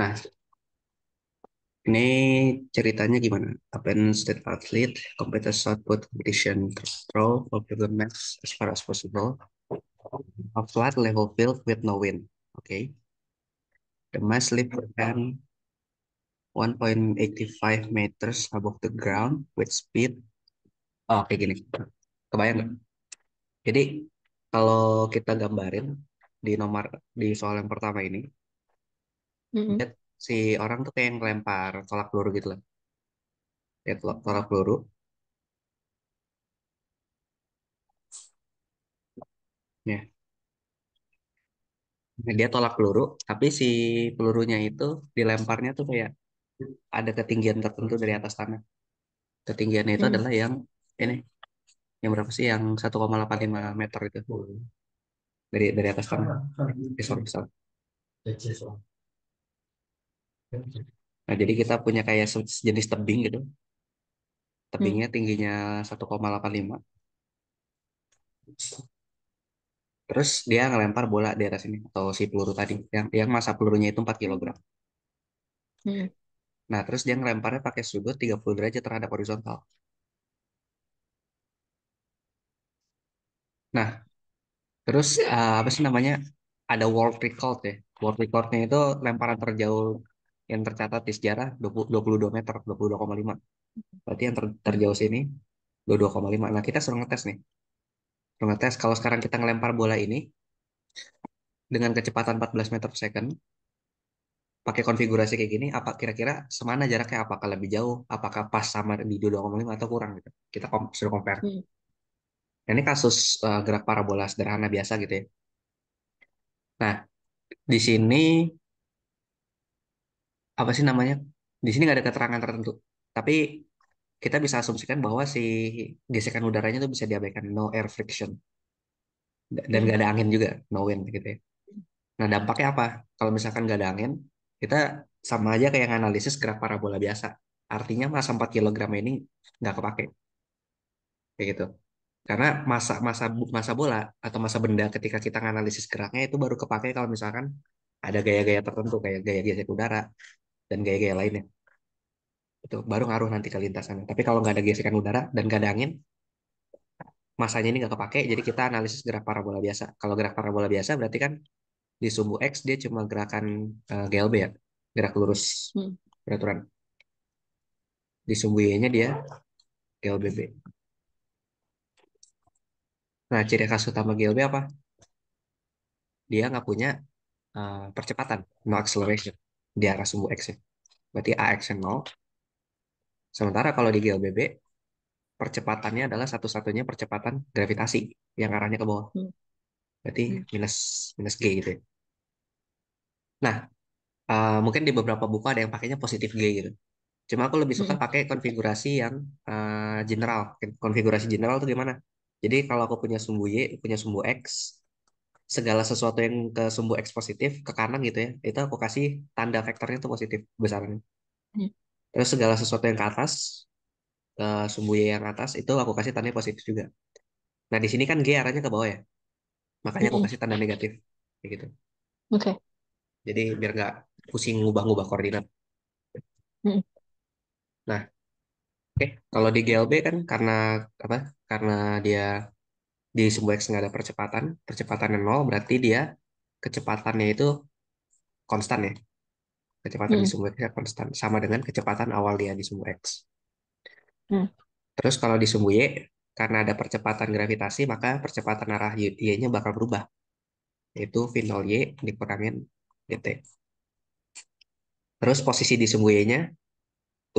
Nah, ini ceritanya gimana? Open state outlet, computer output competition control for the max as far as possible. A flat level field with no wind. Oke. Okay. The mass lift can 1.85 meters above the ground with speed. Oh, kayak gini. Kebayang nggak? Jadi kalau kita gambarin di nomor di soal yang pertama ini, mm hmm Lihat si orang tuh kayak yang lempar tolak peluru gitu lah. Lihat tolak, tolak peluru. Ya. Nah, dia tolak peluru, tapi si pelurunya itu dilemparnya tuh kayak ada ketinggian tertentu dari atas tanah. Ketinggiannya itu adalah yang ini, yang berapa sih? Yang 1,85 meter itu oh. dari dari atas tanah. Sorry, sorry. Nah, jadi kita punya kayak sejenis tebing gitu. Tebingnya hmm. tingginya 1,85. Terus dia ngelempar bola di atas ini atau si peluru tadi yang yang masa pelurunya itu 4 kg. Hmm. Nah, terus dia ngelemparnya pakai sudut 30 derajat terhadap horizontal. Nah, terus uh, apa sih namanya? Ada world record ya. World recordnya itu lemparan terjauh yang tercatat di sejarah 20, 22 meter, 22,5. Berarti yang ter, terjauh sini 22,5. Nah, kita suruh ngetes nih. Suruh ngetes kalau sekarang kita ngelempar bola ini dengan kecepatan 14 meter per second, pakai konfigurasi kayak gini, apa kira-kira semana jaraknya? Apakah lebih jauh? Apakah pas sama di 22,5 atau kurang? Gitu. Kita kom suruh compare. Hmm. Nah, ini kasus uh, gerak parabola sederhana biasa gitu ya. Nah, di sini apa sih namanya di sini nggak ada keterangan tertentu tapi kita bisa asumsikan bahwa si gesekan udaranya itu bisa diabaikan no air friction dan nggak ada angin juga no wind gitu ya nah dampaknya apa kalau misalkan nggak ada angin kita sama aja kayak analisis gerak parabola biasa artinya masa 4 kg ini nggak kepake kayak gitu karena masa masa masa bola atau masa benda ketika kita analisis geraknya itu baru kepake kalau misalkan ada gaya-gaya tertentu kayak gaya gesek udara dan gaya-gaya lainnya itu baru ngaruh nanti ke lintasannya tapi kalau nggak ada gesekan udara dan nggak ada angin masanya ini nggak kepake jadi kita analisis gerak parabola biasa kalau gerak parabola biasa berarti kan di sumbu x dia cuma gerakan uh, eh, GLB ya gerak lurus hmm. peraturan di sumbu y-nya dia GLBB nah ciri khas utama GLB apa dia nggak punya uh, percepatan no acceleration di arah sumbu X ya. Berarti AX 0. Sementara kalau di GLBB, percepatannya adalah satu-satunya percepatan gravitasi yang arahnya ke bawah. Hmm. Berarti hmm. minus minus G gitu ya. Nah, uh, mungkin di beberapa buku ada yang pakainya positif G gitu. Cuma aku lebih suka hmm. pakai konfigurasi yang uh, general. Konfigurasi general itu gimana? Jadi kalau aku punya sumbu Y, punya sumbu X, segala sesuatu yang ke sumbu X positif ke kanan gitu ya itu aku kasih tanda vektornya itu positif besarnya hmm. terus segala sesuatu yang ke atas ke sumbu Y yang atas itu aku kasih tanda positif juga nah di sini kan G arahnya ke bawah ya makanya aku hmm. kasih tanda negatif kayak gitu oke okay. jadi biar nggak pusing ngubah-ngubah koordinat hmm. nah oke okay. kalau di GLB kan karena apa karena dia di sebuah X nggak ada percepatan, percepatannya nol, berarti dia kecepatannya itu konstan ya. Kecepatan hmm. di sumbu X konstan. Sama dengan kecepatan awal dia di sumbu X. Hmm. Terus kalau di sumbu Y, karena ada percepatan gravitasi, maka percepatan arah Y-nya bakal berubah. Yaitu V 0 Y dikurangin DT. Terus posisi di sumbu Y-nya,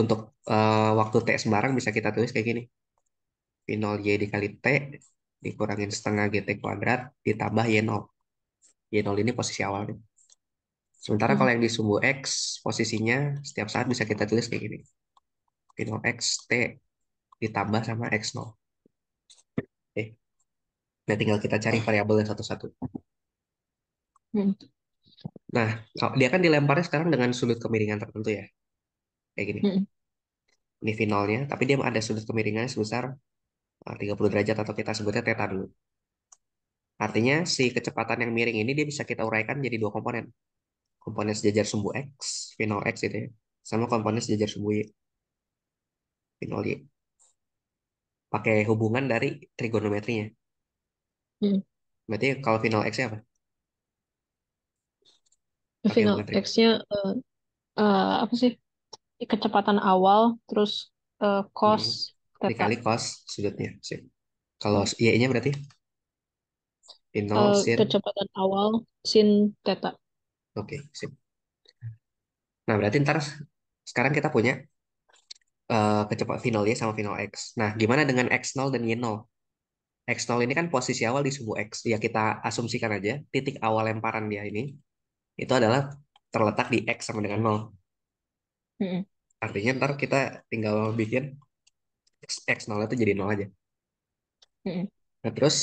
untuk uh, waktu T sembarang bisa kita tulis kayak gini. V 0 Y dikali T dikurangin setengah GT kuadrat ditambah Y0. Y0 ini posisi awalnya. Sementara hmm. kalau yang di sumbu X, posisinya setiap saat bisa kita tulis kayak gini. Y0X T ditambah sama X0. Oke. Nah, tinggal kita cari variabel yang satu-satu. Hmm. Nah, dia kan dilemparnya sekarang dengan sudut kemiringan tertentu ya. Kayak gini. Hmm. Ini finalnya, tapi dia ada sudut kemiringannya sebesar 30 nah, derajat atau kita sebutnya teta dulu. Artinya si kecepatan yang miring ini dia bisa kita uraikan jadi dua komponen. Komponen sejajar sumbu X, v final X itu ya. Sama komponen sejajar sumbu Y, v final Y. Pakai hubungan dari trigonometrinya. Hmm. Berarti kalau v final X-nya apa? V Final X-nya uh, uh, apa sih? Kecepatan awal, terus uh, cos, hmm dikali kos sudutnya sip. Kalau y-nya hmm. berarti in nol sin kecepatan awal sin theta. Oke, okay, sip. Nah, berarti ntar sekarang kita punya uh, kecepatan final y ya sama final x. Nah, gimana dengan x nol dan y nol x nol ini kan posisi awal di sumbu X. Ya kita asumsikan aja titik awal lemparan dia ini itu adalah terletak di X sama dengan nol -hmm. Artinya ntar kita tinggal bikin x, x nol itu jadi nol aja. Nah terus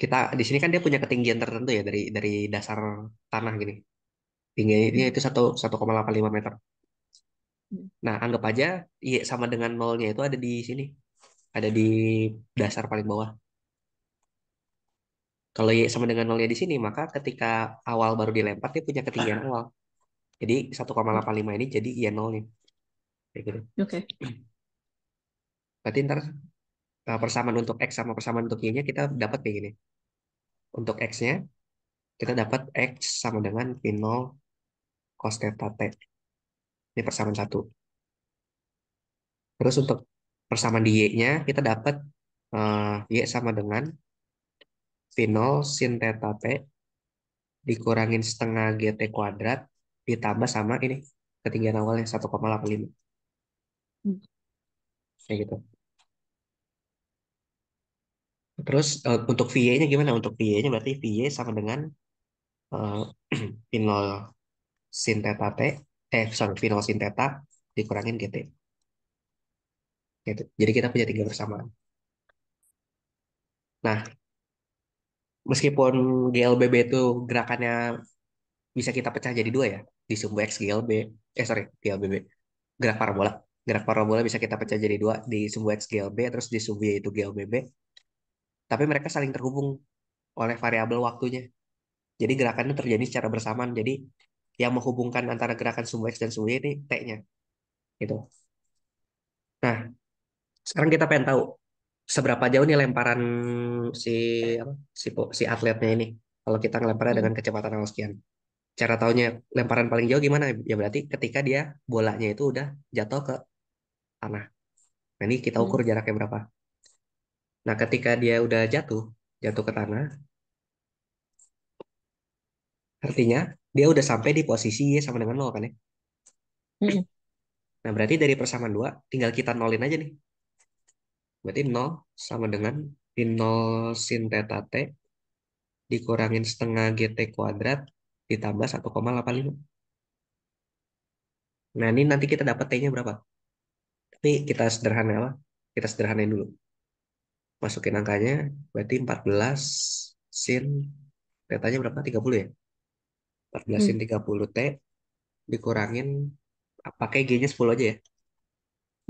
kita di sini kan dia punya ketinggian tertentu ya dari dari dasar tanah gini. Tingginya itu satu satu lima meter. Nah, anggap aja Y iya, sama dengan nolnya itu ada di sini. Ada di dasar paling bawah. Kalau Y iya, sama dengan nolnya di sini, maka ketika awal baru dilempar, dia punya ketinggian ah. awal. Jadi 1,85 ini jadi Y iya nol nih. Gitu. Oke. Okay. Berarti ntar eh, persamaan untuk X sama persamaan untuk Y-nya kita dapat kayak gini. Untuk X-nya, kita dapat X sama dengan p 0 cos theta T. Ini persamaan satu. Terus untuk persamaan di Y-nya, kita dapat eh, Y sama dengan V0 sin theta T dikurangin setengah GT kuadrat ditambah sama ini ketinggian awalnya 1,85. Hmm. Kayak gitu. Terus uh, untuk VA-nya gimana? Untuk VA-nya berarti VA e sama dengan uh, eh, pinol sinteta T, eh sorry, pinol sinteta dikurangin GT. Gitu. Jadi kita punya tiga bersamaan. Nah, meskipun GLBB itu gerakannya bisa kita pecah jadi dua ya, di sumbu X GLB, eh sorry, GLBB, gerak parabola. Gerak parabola bisa kita pecah jadi dua di sumbu X GLB, terus di sumbu Y itu GLBB, tapi mereka saling terhubung oleh variabel waktunya. Jadi gerakannya terjadi secara bersamaan. Jadi yang menghubungkan antara gerakan sumbu X dan sumbu Y ini T-nya. Gitu. Nah, sekarang kita pengen tahu seberapa jauh nih lemparan si si si atletnya ini kalau kita ngelemparnya dengan kecepatan yang sekian. Cara taunya lemparan paling jauh gimana? Ya berarti ketika dia bolanya itu udah jatuh ke tanah. Nah, ini kita ukur hmm. jaraknya berapa. Nah, ketika dia udah jatuh, jatuh ke tanah, artinya dia udah sampai di posisi Y sama dengan nol kan ya? Nah, berarti dari persamaan dua tinggal kita nolin aja nih. Berarti nol sama dengan di 0 sin theta t dikurangin setengah gt kuadrat ditambah 1,85. Nah, ini nanti kita dapat t-nya berapa? Tapi kita sederhana lah. Kita sederhanain dulu masukin angkanya berarti 14 sin tetanya berapa 30 ya 14 sin hmm. 30 T dikurangin pakai G-nya 10 aja ya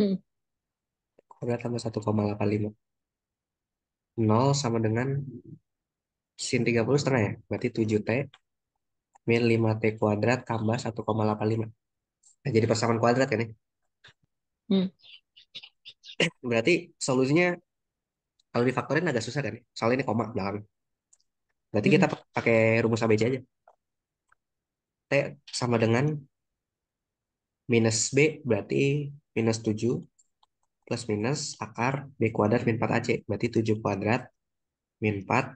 hmm. kuadrat tambah 1,85 0 sama dengan sin 30 setengah ya berarti 7T min 5T kuadrat tambah 1,85 nah, jadi persamaan kuadrat ya nih hmm. berarti solusinya kalau difaktorin agak susah kan soalnya ini koma belakang berarti kita hmm. pakai rumus ABC aja T sama dengan minus B berarti minus 7 plus minus akar B kuadrat min 4AC berarti 7 kuadrat min 4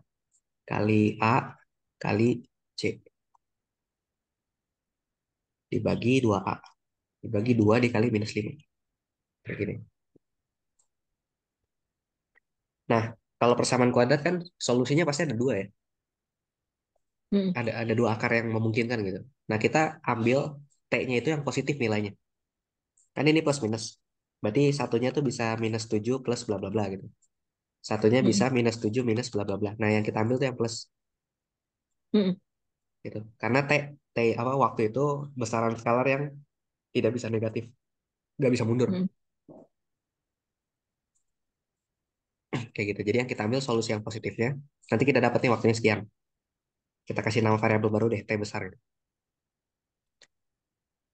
kali A kali C dibagi 2A dibagi 2 dikali minus 5 kayak gini Nah, kalau persamaan kuadrat kan solusinya pasti ada dua ya. Hmm. Ada ada dua akar yang memungkinkan gitu. Nah, kita ambil T-nya itu yang positif nilainya. Kan ini plus minus. Berarti satunya tuh bisa minus 7 plus bla bla bla gitu. Satunya hmm. bisa minus 7 minus bla bla bla. Nah, yang kita ambil tuh yang plus. Hmm. Gitu. Karena T, T apa waktu itu besaran skalar yang tidak bisa negatif. Nggak bisa mundur. Hmm. kayak gitu. Jadi yang kita ambil solusi yang positifnya, nanti kita dapatnya waktunya sekian. Kita kasih nama variabel baru deh, T besar.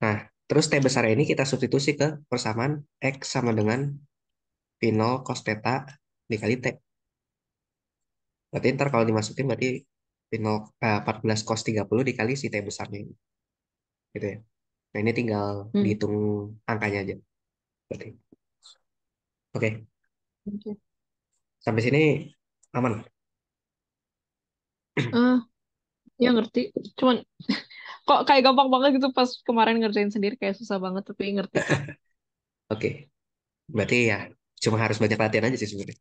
Nah, terus T besar ini kita substitusi ke persamaan X sama dengan P0 cos theta dikali T. Berarti ntar kalau dimasukin berarti P0, eh, 14 cos 30 dikali si T besarnya ini. Gitu ya. Nah ini tinggal hmm. dihitung angkanya aja. Berarti. Oke. Okay. Okay. Sampai sini aman. Uh, ya ngerti. Cuman kok kayak gampang banget gitu pas kemarin ngerjain sendiri kayak susah banget tapi ngerti. Oke. okay. Berarti ya cuma harus banyak latihan aja sih sebenarnya.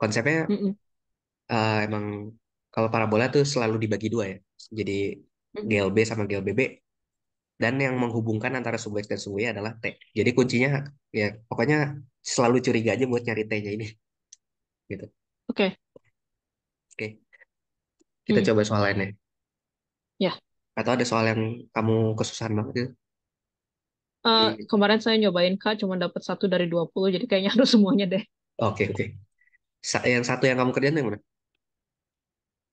Konsepnya mm -mm. Uh, emang kalau parabola tuh selalu dibagi dua ya. Jadi GLB sama GLBB dan yang menghubungkan antara sumbu dan sumbu adalah T. Jadi kuncinya ya pokoknya selalu curiga aja buat nyari T-nya ini gitu. Oke. Oke. Kita Hmm. coba soal lainnya. Ya. Atau ada soal yang kamu kesusahan banget gitu? Uh, kemarin saya nyobain Kak, cuma dapat satu dari dua puluh, jadi kayaknya harus semuanya deh. Oke, oke. Sa- yang satu yang kamu kerjain yang mana?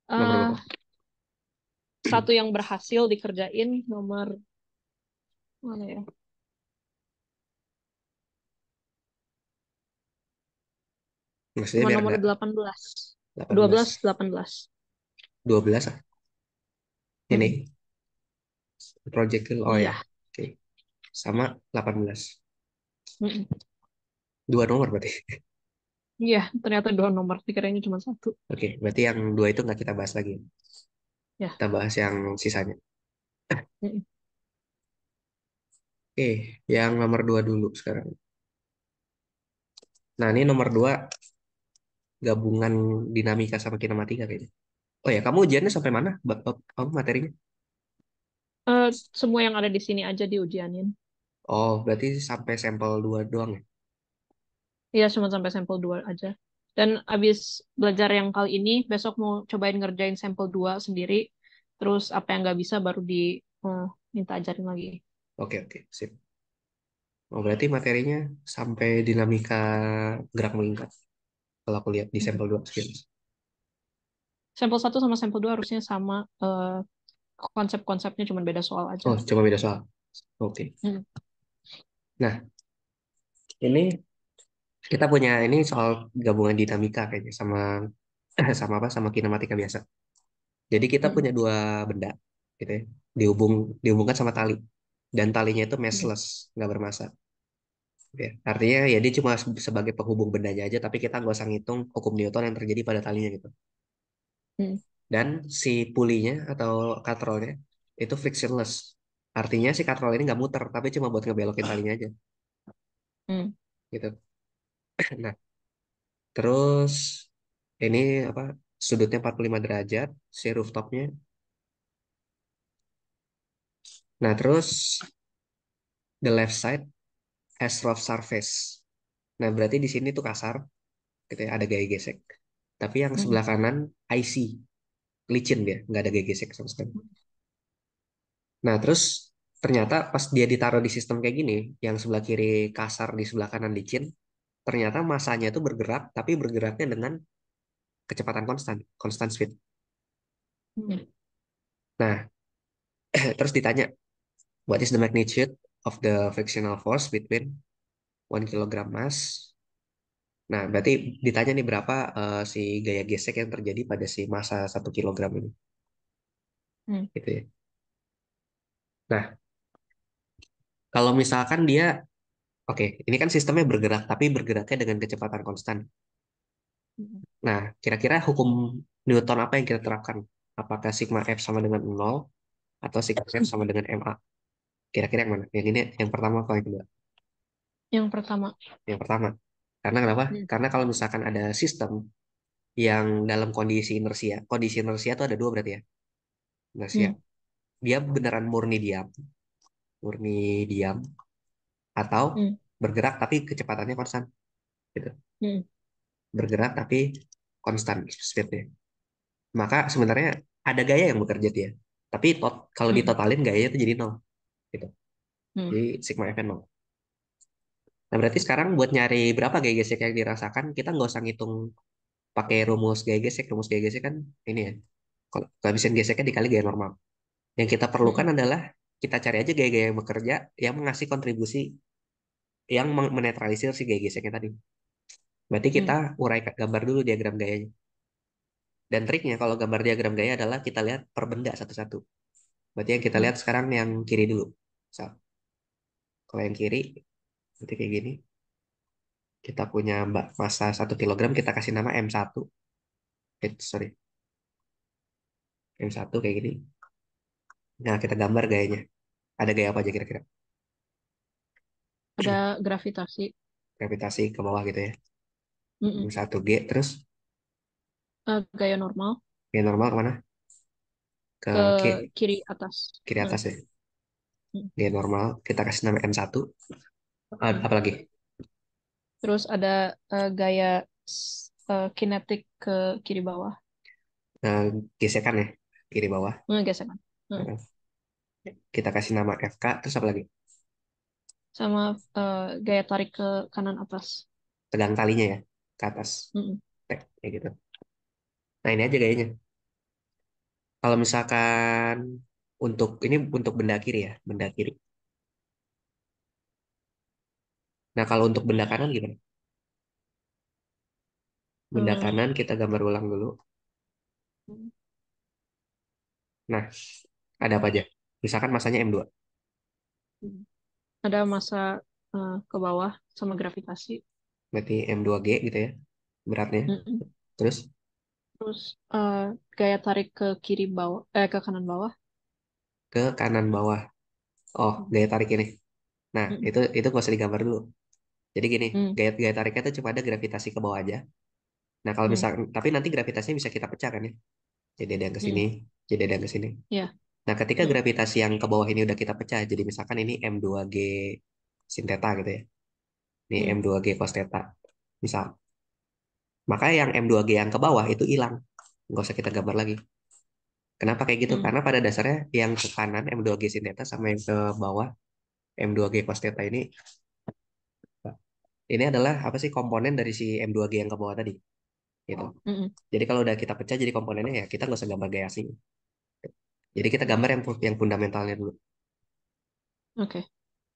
Nomor eh, berapa? satu yang berhasil dikerjain nomor mana ya? Maksudnya Cuma nomor 18. 18. 12, 18. 12 ah? Ini. Hmm. Projectile, oh ya. ya. Oke. Okay. Sama 18. Hmm. Dua nomor berarti. Iya, ternyata dua nomor. Dikirainnya cuma satu. Oke, okay, berarti yang dua itu nggak kita bahas lagi. Ya. Kita bahas yang sisanya. Hmm. Oke, okay, yang nomor dua dulu sekarang. Nah, ini nomor dua gabungan dinamika sama kinematika kayaknya. Oh ya, kamu ujiannya sampai mana? Oh, kamu materinya? Eh, semua yang ada di sini aja diujianin. Oh, berarti sampai sampel dua doang ya? Iya, cuma sampai sampel dua aja. Dan abis belajar yang kali ini, besok mau cobain ngerjain sampel dua sendiri. Terus apa yang nggak bisa baru di uh, minta ajarin lagi. Oke, oke, sip. Oh, berarti materinya sampai dinamika gerak meningkat kalau aku lihat di hmm. sampel dua, skills. Sampel satu sama sampel dua harusnya sama uh, konsep-konsepnya cuma beda soal aja. Oh, cuma beda soal. Oke. Okay. Hmm. Nah, ini kita punya ini soal gabungan dinamika kayaknya sama sama apa sama kinematika biasa. Jadi kita hmm. punya dua benda gitu ya. Dihubung dihubungkan sama tali dan talinya itu massless, hmm. nggak bermasa. Ya, artinya ya dia cuma sebagai penghubung bendanya aja, tapi kita nggak usah ngitung hukum Newton yang terjadi pada talinya gitu. Hmm. Dan si pulinya atau katrolnya itu frictionless. Artinya si katrol ini nggak muter, tapi cuma buat ngebelokin ah. talinya aja. Hmm. Gitu. Nah, terus ini apa sudutnya 45 derajat, si rooftopnya. Nah, terus the left side has rough surface. Nah, berarti di sini tuh kasar, gitu ya, ada gaya gesek. Tapi yang sebelah hmm. kanan icy, licin dia, nggak ada gaya gesek sama sekali. Nah, terus ternyata pas dia ditaruh di sistem kayak gini, yang sebelah kiri kasar, di sebelah kanan licin, ternyata masanya itu bergerak, tapi bergeraknya dengan kecepatan konstan, constant speed. Hmm. Nah, terus ditanya, what is the magnitude of the frictional force between 1 kg mass. Nah, berarti ditanya nih berapa uh, si gaya gesek yang terjadi pada si massa 1 kg ini. Hmm. Gitu ya. Nah, kalau misalkan dia Oke, okay, ini kan sistemnya bergerak, tapi bergeraknya dengan kecepatan konstan. Hmm. Nah, kira-kira hukum Newton apa yang kita terapkan? Apakah sigma F sama dengan 0 atau sigma F sama dengan MA? Kira-kira yang mana? Yang ini yang pertama atau yang kedua? Yang pertama. Yang pertama. Karena kenapa? Hmm. Karena kalau misalkan ada sistem yang dalam kondisi inersia, kondisi inersia itu ada dua berarti ya. Inersia. Hmm. Dia beneran murni diam. Murni diam atau hmm. bergerak tapi kecepatannya konstan. Gitu. Hmm. Bergerak tapi konstan speednya. Maka sebenarnya ada gaya yang bekerja dia. Tapi tot, kalau hmm. ditotalin gayanya itu jadi nol gitu hmm. jadi sigma fn nol nah berarti sekarang buat nyari berapa gaya gesek yang dirasakan kita nggak usah ngitung pakai rumus gaya gesek rumus gaya gesek kan ini ya Kalau kehabisan geseknya dikali gaya normal yang kita perlukan hmm. adalah kita cari aja gaya-gaya yang bekerja yang mengasih kontribusi yang menetralisir si gaya geseknya tadi. Berarti kita hmm. uraikan gambar dulu diagram gayanya. Dan triknya kalau gambar diagram gaya adalah kita lihat per benda satu-satu. Berarti yang kita hmm. lihat sekarang yang kiri dulu. So, kalau yang kiri, nanti kayak gini. Kita punya massa 1 kg, kita kasih nama M1. Eh, sorry. M1 kayak gini. Nah, kita gambar gayanya. Ada gaya apa aja kira-kira? Ada gravitasi. Gravitasi ke bawah gitu ya. Mm -mm. M1G, terus? Uh, gaya normal. Gaya normal kemana? ke, ke kiri, kiri atas. Kiri atas ya. Hmm. Ya normal. Kita kasih nama M1. Uh, apa Terus ada uh, gaya uh, kinetik ke kiri bawah. Uh, gesekan ya, kiri bawah. Hmm, gesekan. Hmm. Kita kasih nama FK. Terus apa lagi? Sama uh, gaya tarik ke kanan atas. Tegang talinya ya, ke atas. Hmm. Tek, kayak gitu. Nah ini aja gayanya. Kalau misalkan untuk ini untuk benda kiri ya, benda kiri. Nah, kalau untuk benda kanan gimana? Benda Hmm. kanan kita gambar ulang dulu. Nah, ada apa aja? Misalkan masanya M2. Ada masa uh, ke bawah sama gravitasi. Berarti M2G gitu ya beratnya. Mm-mm. Terus Terus uh, gaya tarik ke kiri bawah, eh ke kanan bawah. ke kanan bawah. Oh, hmm. gaya tarik ini. Nah, Mm, itu itu gak usah digambar dulu. Jadi gini, mm, gaya gaya tariknya itu cuma ada gravitasi ke bawah aja. Nah, kalau mm, misal tapi nanti gravitasinya bisa kita pecah kan ya. Jadi ada yang ke sini, hmm. jadi ada yang ke sini. Ya, Nah, ketika hmm. gravitasi yang ke bawah ini udah kita pecah, jadi misalkan ini M2G sin theta gitu ya. Ini M2G cos theta. Misal. Maka yang M2G yang ke bawah itu hilang. Nggak usah kita gambar lagi. Kenapa kayak gitu? Hmm. Karena pada dasarnya yang ke kanan M2G sin theta sama yang ke bawah M2G cos theta ini ini adalah apa sih komponen dari si M2G yang ke bawah tadi. Gitu. Hmm. Jadi kalau udah kita pecah jadi komponennya ya kita nggak usah gambar gaya asing. Jadi kita gambar yang yang fundamentalnya dulu. Oke. Okay.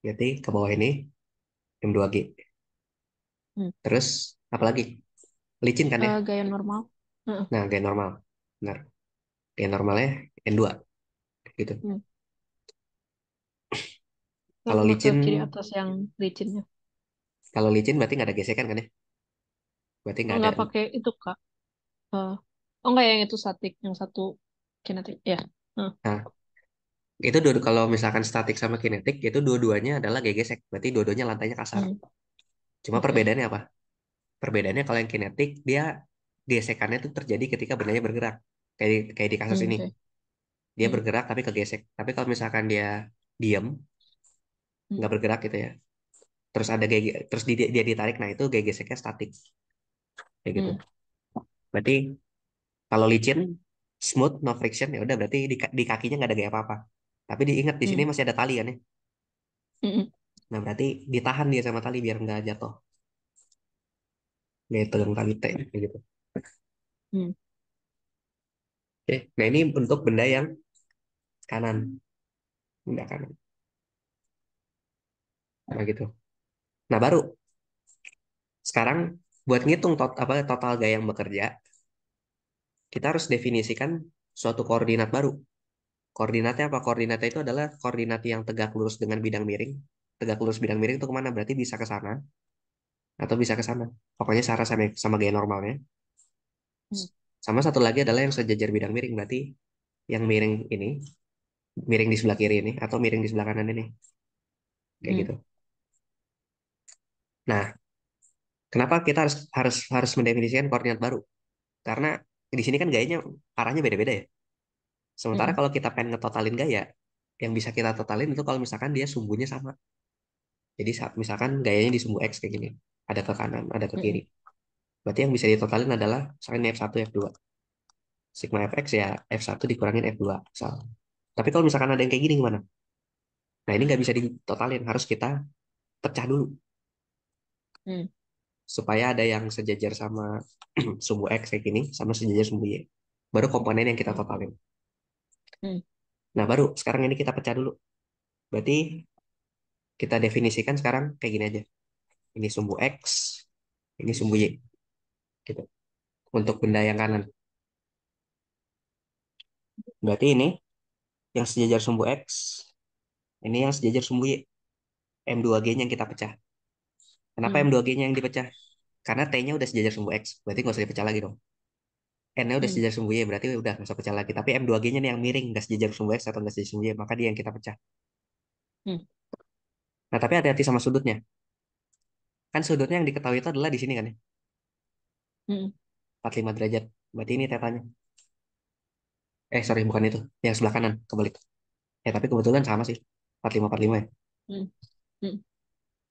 Jadi ke bawah ini M2G. Hmm. Terus apalagi? Licin kan ya? Uh, gaya normal. Uh. Nah, gaya normal. Benar. Gaya normalnya N2. Gitu. Hmm. Kalau licin, kiri atas yang licinnya. kalau licin berarti nggak ada gesekan kan ya? Berarti nggak ada. Nggak pakai itu, Kak. Uh. oh enggak yang itu statik, yang satu kinetik. Ya. Nah, itu dua, kalau misalkan statik sama kinetik, itu dua-duanya adalah gesek. Berarti dua-duanya lantainya kasar. Hmm. Cuma Oke. perbedaannya apa? Perbedaannya kalau yang kinetik dia gesekannya itu terjadi ketika bendanya bergerak. Kayak kayak di kasus ini. Hmm, dia hmm. bergerak tapi kegesek. Tapi kalau misalkan dia diem hmm. nggak bergerak gitu ya. Terus ada gaya, terus dia, dia ditarik nah itu gaya geseknya statik. Kayak gitu. Berarti kalau licin smooth no friction ya udah berarti di, di kakinya nggak ada gaya apa-apa. Tapi diingat di sini masih ada tali kan ya. Hmm. Nah berarti ditahan dia sama tali biar nggak jatuh nih tegang tali gitu. Hmm. Oke, nah ini untuk benda yang kanan, benda kanan. Nah gitu. Nah baru sekarang buat ngitung tot apa total gaya yang bekerja, kita harus definisikan suatu koordinat baru. Koordinatnya apa? Koordinatnya itu adalah koordinat yang tegak lurus dengan bidang miring. Tegak lurus bidang miring itu kemana? Berarti bisa ke sana atau bisa ke sana. Pokoknya Sarah sama sama gaya normalnya. Hmm. Sama satu lagi adalah yang sejajar bidang miring berarti yang miring ini miring di sebelah kiri ini atau miring di sebelah kanan ini. Kayak hmm. gitu. Nah, kenapa kita harus harus harus mendefinisikan koordinat baru? Karena di sini kan gayanya arahnya beda-beda ya. Sementara hmm. kalau kita pengen ngetotalin gaya, yang bisa kita totalin itu kalau misalkan dia sumbunya sama. Jadi misalkan gayanya di sumbu X kayak gini ada ke kanan, ada ke kiri. Hmm. Berarti yang bisa ditotalin adalah misalnya F1, F2. Sigma Fx ya F1 dikurangin F2. Misal. Tapi kalau misalkan ada yang kayak gini gimana? Nah ini nggak bisa ditotalin, harus kita pecah dulu. Hmm. Supaya ada yang sejajar sama sumbu X kayak gini, sama sejajar sumbu Y. Baru komponen yang kita totalin. Hmm. Nah baru sekarang ini kita pecah dulu. Berarti kita definisikan sekarang kayak gini aja ini sumbu X, ini sumbu Y. Gitu. Untuk benda yang kanan. Berarti ini yang sejajar sumbu X, ini yang sejajar sumbu Y. M2G-nya yang kita pecah. Kenapa hmm. M2G-nya yang dipecah? Karena T-nya udah sejajar sumbu X, berarti nggak usah dipecah lagi dong. N-nya udah hmm. sejajar sumbu Y, berarti udah nggak usah pecah lagi. Tapi M2G-nya nih yang miring, nggak sejajar sumbu X atau nggak sejajar sumbu Y, maka dia yang kita pecah. Hmm. Nah, tapi hati-hati sama sudutnya kan sudutnya yang diketahui itu adalah di sini kan ya hmm. empat lima derajat berarti ini tetanya eh sorry bukan itu yang sebelah kanan kebalik ya tapi kebetulan sama sih empat lima empat lima ya? hmm. Hmm.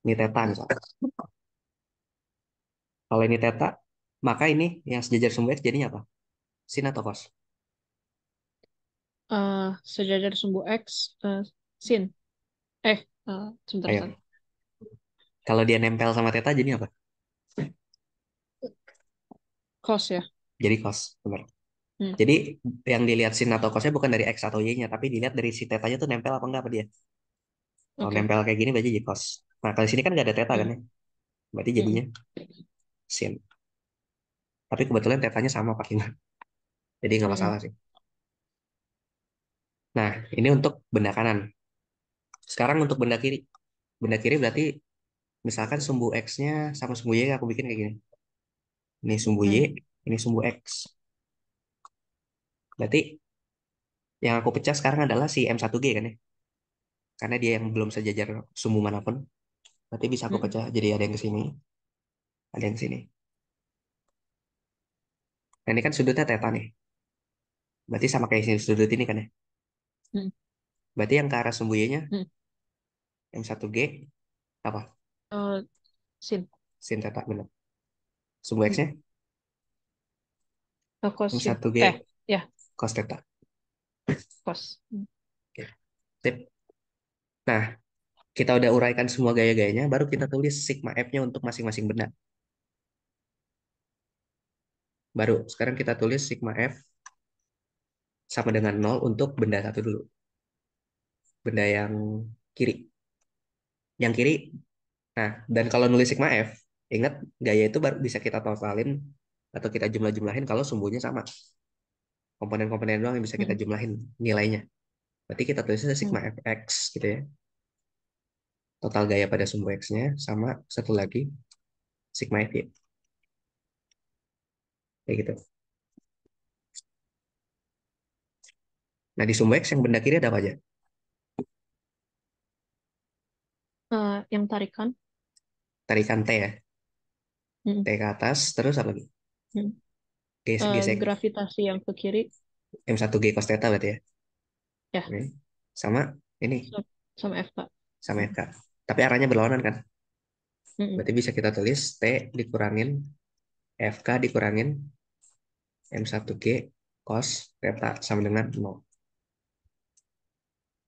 ini teta nih kalau ini teta maka ini yang sejajar sumbu x jadinya apa sin atau cos uh, sejajar sumbu x uh, sin eh uh, sebentar, sebentar kalau dia nempel sama Teta jadi apa? Kos ya. Jadi kos, benar. Hmm. Jadi yang dilihat sin atau kosnya bukan dari x atau y-nya, tapi dilihat dari si tetanya tuh nempel apa enggak apa dia. Kalau okay. nempel kayak gini berarti jadi kos. Nah, kalau di sini kan nggak ada teta hmm. kan ya. Berarti hmm. jadinya sin. Tapi kebetulan tetanya sama pakai Jadi enggak hmm. masalah hmm. sih. Nah, ini untuk benda kanan. Sekarang untuk benda kiri. Benda kiri berarti misalkan sumbu X-nya sama sumbu Y aku bikin kayak gini. Ini sumbu Y, hmm. ini sumbu X. Berarti yang aku pecah sekarang adalah si M1G kan ya. Karena dia yang belum sejajar sumbu manapun. Berarti bisa aku hmm. pecah jadi ada yang ke sini. Ada yang ke sini. Nah ini kan sudutnya teta nih. Berarti sama kayak sudut ini kan ya. Hmm. Berarti yang ke arah sumbu Y-nya M1G apa? Uh, sin. Sin teta benar. Sumbu X-nya? Uh, hmm. cos satu G. Eh, ya. Cos teta. Cos. Oke. Nah, kita udah uraikan semua gaya-gayanya, baru kita tulis sigma F-nya untuk masing-masing benda. Baru, sekarang kita tulis sigma F sama dengan nol untuk benda satu dulu. Benda yang kiri. Yang kiri Nah, dan kalau nulis sigma f, ingat gaya itu baru bisa kita totalin atau kita jumlah-jumlahin kalau sumbunya sama. Komponen-komponen doang yang bisa kita hmm. jumlahin nilainya. Berarti kita tulisnya sigma hmm. fx gitu ya. Total gaya pada sumbu x-nya sama satu lagi sigma fy. Kayak gitu. Nah, di sumbu X yang benda kiri ada apa aja? Uh, yang tarikan tarikan T ya. Hmm. T ke atas, terus apa lagi? Hmm. G, uh, Gravitasi yang ke kiri. M1G cos theta berarti ya? Ya. Sama ini? Sama FK. Sama FK. Tapi arahnya berlawanan kan? Hmm. Berarti bisa kita tulis T dikurangin FK dikurangin M1G cos theta sama dengan 0.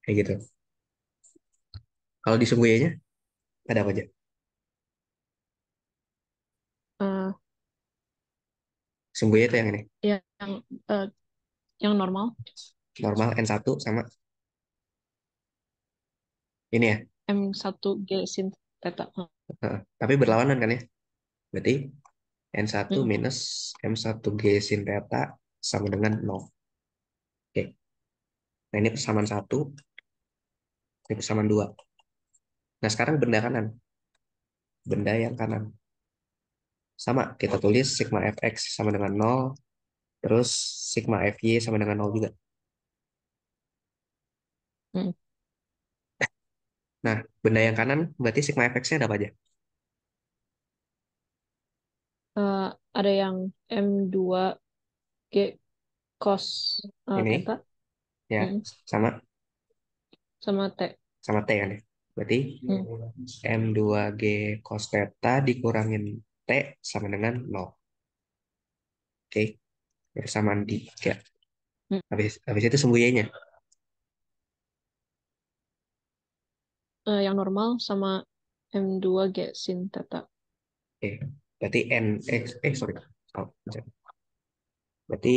Kayak gitu. Kalau di ya, ada apa aja? Sumbunya itu yang ini. Iya, yang uh, yang normal. Normal N1 sama ini ya. M1 G sin theta. tapi berlawanan kan ya? Berarti N1 hmm. minus M1 G sin theta sama dengan 0. Oke. Nah ini persamaan 1. Ini persamaan 2. Nah sekarang benda kanan. Benda yang kanan. Sama, kita tulis sigma fx sama dengan 0, terus sigma fy sama dengan 0 juga. Hmm. Nah, benda yang kanan berarti sigma fx-nya ada apa aja? Uh, ada yang M2 G cos uh, Ini. Theta. Ya, hmm. sama. Sama T. Sama T kan ya? Berarti hmm. M2G cos theta dikurangin T sama dengan 0. Oke, okay. bersamaan 3. Hmm. Habis, habis itu sembuh Y-nya. Uh, yang normal sama M2 G sin theta. Oke, okay. berarti N, eh, eh sorry. Oh, berarti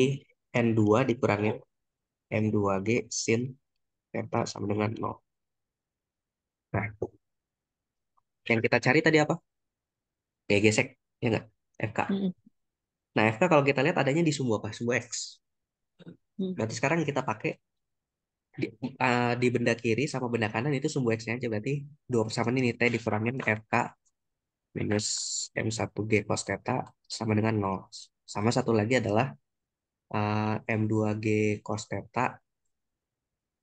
N2 dikurangi M2G sin theta sama dengan 0. Nah, yang kita cari tadi apa? kayak gesek ya nggak FK mm. nah FK kalau kita lihat adanya di sumbu apa sumbu X mm. berarti sekarang kita pakai di, uh, di benda kiri sama benda kanan itu sumbu X-nya aja berarti dua persamaan ini T dikurangin FK minus M1G cos theta sama dengan 0 sama satu lagi adalah uh, eh, M2G cos theta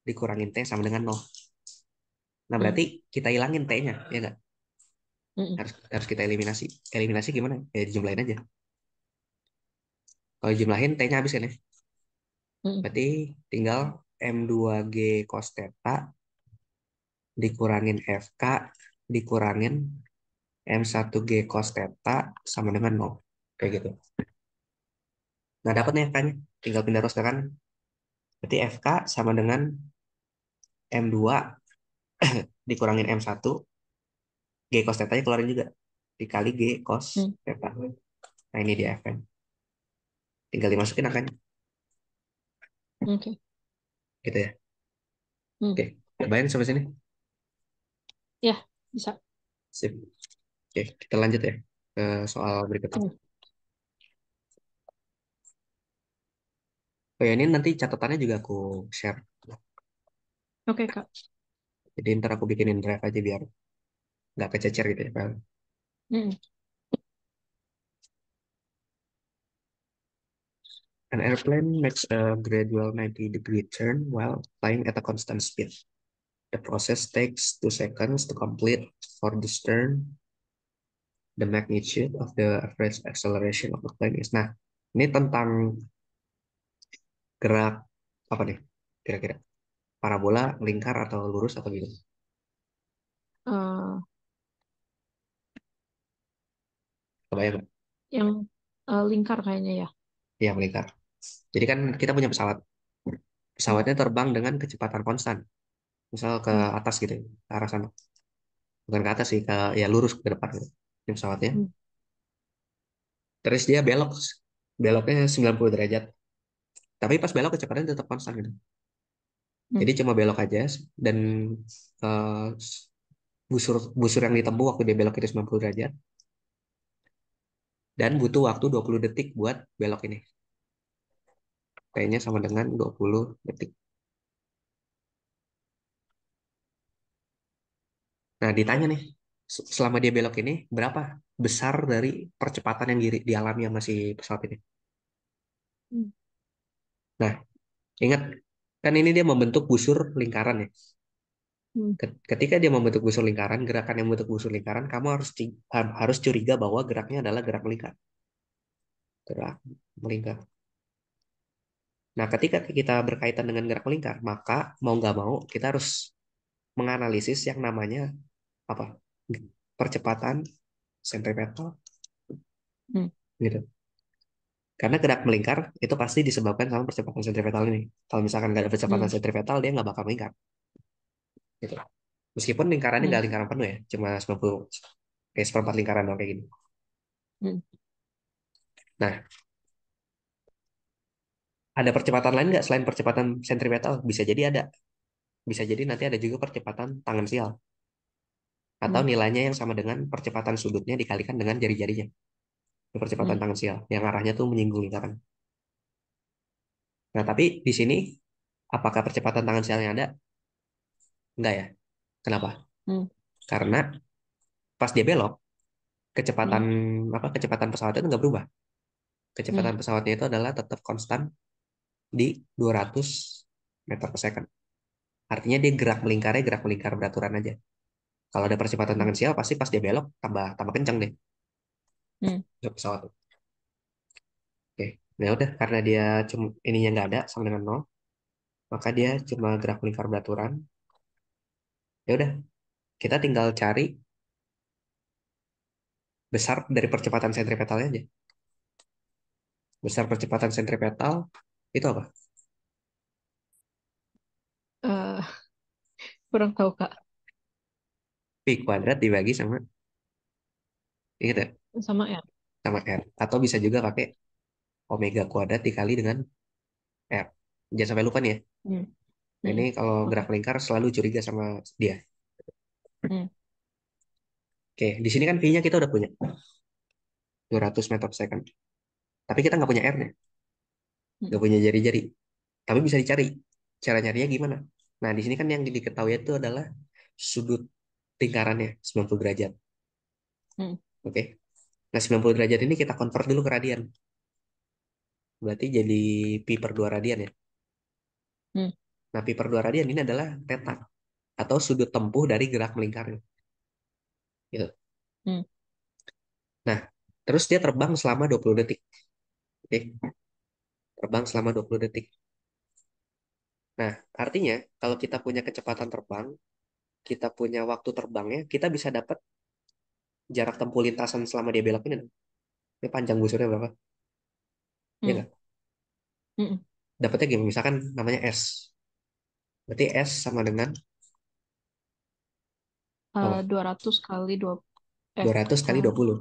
dikurangin T sama dengan 0 nah berarti mm. kita hilangin T-nya ya nggak mm harus harus kita eliminasi eliminasi gimana ya dijumlahin aja kalau jumlahin t-nya habis kan ya Mm-mm. berarti tinggal m2g cos theta dikurangin fk dikurangin m1g cos theta sama dengan 0 kayak gitu nah dapat nih fk tinggal pindah terus ke kan berarti fk sama dengan m2 dikurangin m1 G cos tetanya keluarin juga. Dikali G cos hmm. Nah ini dia Fn. Tinggal dimasukin angkanya. Oke. Okay. Gitu ya. Hmm. Oke. Okay. Bayang sampai sini? Ya, bisa. Sip. Oke, kita lanjut ya ke soal berikutnya. Hmm. Oh ya, ini nanti catatannya juga aku share. Oke, okay, Kak. Jadi ntar aku bikinin drive aja biar nggak kececer gitu ya Pak. Hmm. An airplane makes a gradual 90 degree turn while flying at a constant speed. The process takes two seconds to complete for this turn. The magnitude of the average acceleration of the plane is. Nah, ini tentang gerak apa nih? Kira-kira parabola, lingkar atau lurus atau gitu? Uh, kebayang ya? Yang uh, lingkar kayaknya ya. Iya, melingkar. Jadi kan kita punya pesawat. Pesawatnya terbang dengan kecepatan konstan. Misal ke hmm. atas gitu, ke arah sana. Bukan ke atas sih, ke ya lurus ke depan gitu. Ini pesawatnya. Hmm. Terus dia belok. Beloknya 90 derajat. Tapi pas belok kecepatannya tetap konstan gitu. Jadi hmm. cuma belok aja dan uh, busur busur yang ditempuh waktu dia belok itu 90 derajat dan butuh waktu 20 detik buat belok ini. t sama dengan 20 detik. Nah, ditanya nih, selama dia belok ini, berapa besar dari percepatan yang dialami sama si pesawat ini? Hmm. Nah, ingat, kan ini dia membentuk busur lingkaran ya. Hmm. Ketika dia membentuk busur lingkaran, gerakan yang membentuk busur lingkaran, kamu harus harus curiga bahwa geraknya adalah gerak melingkar. Gerak melingkar. Nah, ketika kita berkaitan dengan gerak melingkar, maka mau nggak mau kita harus menganalisis yang namanya apa percepatan sentripetal, hmm. gitu. Karena gerak melingkar itu pasti disebabkan sama percepatan sentripetal ini. Kalau misalkan nggak ada percepatan hmm. sentripetal, dia nggak bakal melingkar gitu meskipun lingkarannya nggak hmm. lingkaran penuh ya cuma 90 kayak seperempat lingkaran dong kayak gini hmm. nah ada percepatan lain nggak selain percepatan sentripetal bisa jadi ada bisa jadi nanti ada juga percepatan tangan sial atau hmm. nilainya yang sama dengan percepatan sudutnya dikalikan dengan jari-jarinya percepatan hmm. sial yang arahnya tuh menyinggung lingkaran nah tapi di sini apakah percepatan sial yang ada Enggak ya? Kenapa? Hmm. Karena pas dia belok, kecepatan hmm. apa kecepatan pesawatnya itu nggak berubah. Kecepatan hmm. pesawatnya itu adalah tetap konstan di 200 meter per second. Artinya dia gerak melingkarnya gerak melingkar beraturan aja. Kalau ada percepatan hmm. tangan sial pasti pas dia belok tambah tambah kencang deh. Hmm. pesawat. Oke, okay. nah udah karena dia cuma ininya nggak ada sama dengan nol, maka dia cuma gerak melingkar beraturan ya udah kita tinggal cari besar dari percepatan sentripetalnya aja besar percepatan sentripetal itu apa eh, kurang tahu kak pi kuadrat dibagi sama ingat ya sama r sama r atau bisa juga pakai omega kuadrat dikali dengan r jangan sampai lupa nih ya hmm. Nah, ini hmm. kalau gerak lingkar selalu curiga sama dia. Hmm. Oke, di sini kan V-nya kita udah punya. 200 meter per second. Tapi kita nggak punya R-nya. Nggak hmm. punya jari-jari. Tapi bisa dicari. Cara nyarinya gimana? Nah, di sini kan yang diketahui itu adalah sudut lingkarannya 90 derajat. Hmm. Oke. Okay. Nah, 90 derajat ini kita convert dulu ke radian. Berarti jadi pi per 2 radian ya. Hmm. Nah, pi per 2 radian ini adalah tetak atau sudut tempuh dari gerak melingkarnya. Gitu. Hmm. Nah, terus dia terbang selama 20 detik. Oke. Terbang selama 20 detik. Nah, artinya kalau kita punya kecepatan terbang, kita punya waktu terbangnya, kita bisa dapat jarak tempuh lintasan selama dia belok ini. Ini panjang busurnya berapa? Iya Hmm. hmm. Dapatnya gimana? misalkan namanya S. Berarti S sama dengan apa? Eh, 200 kali 2 eh, 200 kali 20. Eh.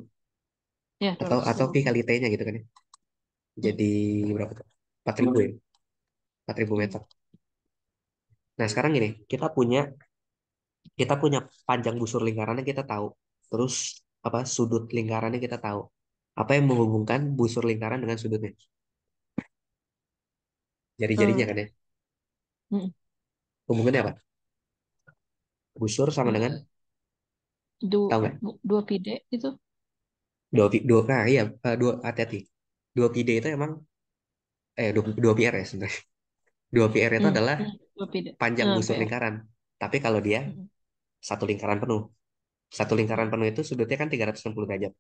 Ya, atau 200 atau P kali T-nya gitu kan ya. Hmm. Jadi berapa tuh? 4000 ya. 4000 meter. Nah, sekarang gini, kita punya kita punya panjang busur lingkarannya kita tahu. Terus apa sudut lingkarannya kita tahu. Apa yang menghubungkan busur lingkaran dengan sudutnya? Jari-jarinya eh. kan ya? Hmm. Hubungannya apa? Busur sama hmm. dengan dua tahu nggak? Dua pide itu. Dua dua nah iya eh, dua ah, hati-hati. Dua pide itu emang eh dua, dua PR ya sebenarnya. Dua PR itu hmm. adalah iya, dua pide. panjang oh, hmm, busur PR. lingkaran. Tapi kalau dia hmm. satu lingkaran penuh. Satu lingkaran penuh itu sudutnya kan 360 derajat.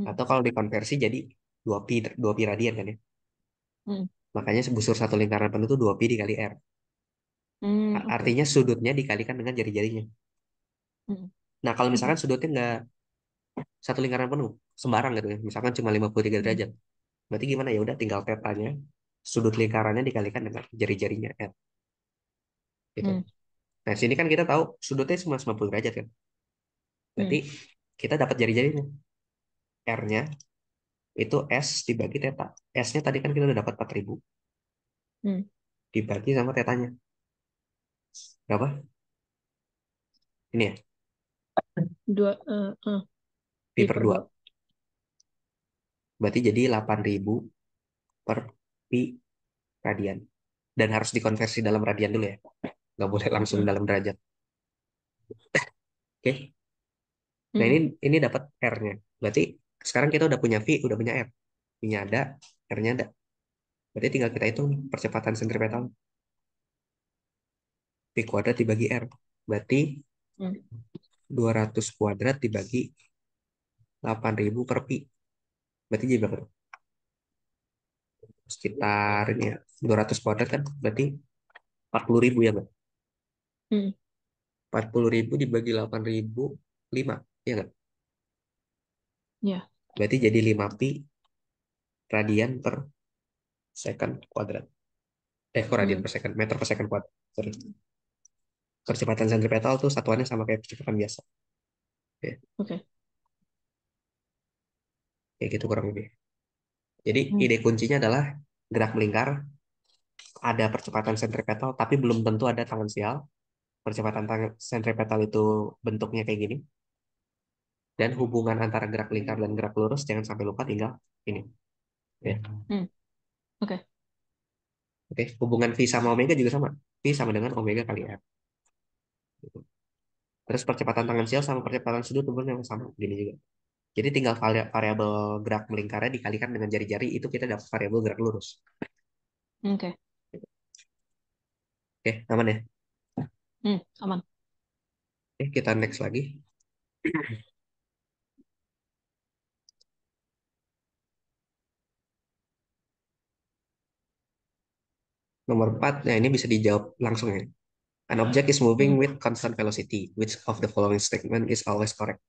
Hmm. Atau kalau dikonversi jadi dua pi dua pi radian kan ya. Hmm. Makanya sebusur satu lingkaran penuh itu dua pi dikali R. Hmm, okay. Artinya sudutnya dikalikan dengan jari-jarinya. Hmm. Nah, kalau misalkan sudutnya nggak satu lingkaran penuh, sembarang gitu ya, misalkan cuma 53 hmm. derajat. Berarti gimana ya? Udah tinggal tetanya, sudut lingkarannya dikalikan dengan jari-jarinya R. Gitu. Hmm. Nah, sini kan kita tahu sudutnya cuma 90 derajat kan. Berarti hmm. kita dapat jari-jarinya. R-nya itu S dibagi teta. S-nya tadi kan kita udah dapat 4000. Hmm. Dibagi sama tetanya berapa? Ini ya? Dua, uh, uh, pi per 2. Berarti jadi 8000 per pi radian. Dan harus dikonversi dalam radian dulu ya. Nggak boleh langsung dalam derajat. Oke. Okay. Nah ini hmm. ini dapat R-nya. Berarti sekarang kita udah punya V, udah punya R. V-nya ada, R-nya ada. Berarti tinggal kita hitung percepatan sentripetal. P kuadrat dibagi R. Berarti hmm. 200 kuadrat dibagi 8000 per pi. Berarti jadi berapa? Sekitar ini ya, 200 kuadrat kan berarti 40000 ya Mbak? Hmm. 40000 dibagi 8000 5, ya nggak? Ya. Yeah. Berarti jadi 5 pi radian per second kuadrat. Eh, kok radian hmm. per second? Meter per second kuadrat. Sorry. Hmm percepatan sentripetal tuh satuannya sama kayak kecepatan biasa. Oke. Okay. Okay. Kayak gitu kurang lebih. Jadi hmm. ide kuncinya adalah gerak melingkar, ada percepatan sentripetal, tapi belum tentu ada tangensial. Percepatan tangan sentripetal itu bentuknya kayak gini. Dan hubungan antara gerak lingkar dan gerak lurus jangan sampai lupa tinggal ini. Hmm. Oke. Okay. okay. hubungan V sama omega juga sama. V sama dengan omega kali ya gitu. terus percepatan tangan sial sama percepatan sudut turun yang sama gini juga jadi tinggal variabel gerak melingkarnya dikalikan dengan jari-jari itu kita dapat variabel gerak lurus oke okay. oke okay, aman ya hmm, aman oke okay, kita next lagi Nomor 4, nah ini bisa dijawab langsung ya. An object is moving hmm. with constant velocity. Which of the following statement is always correct?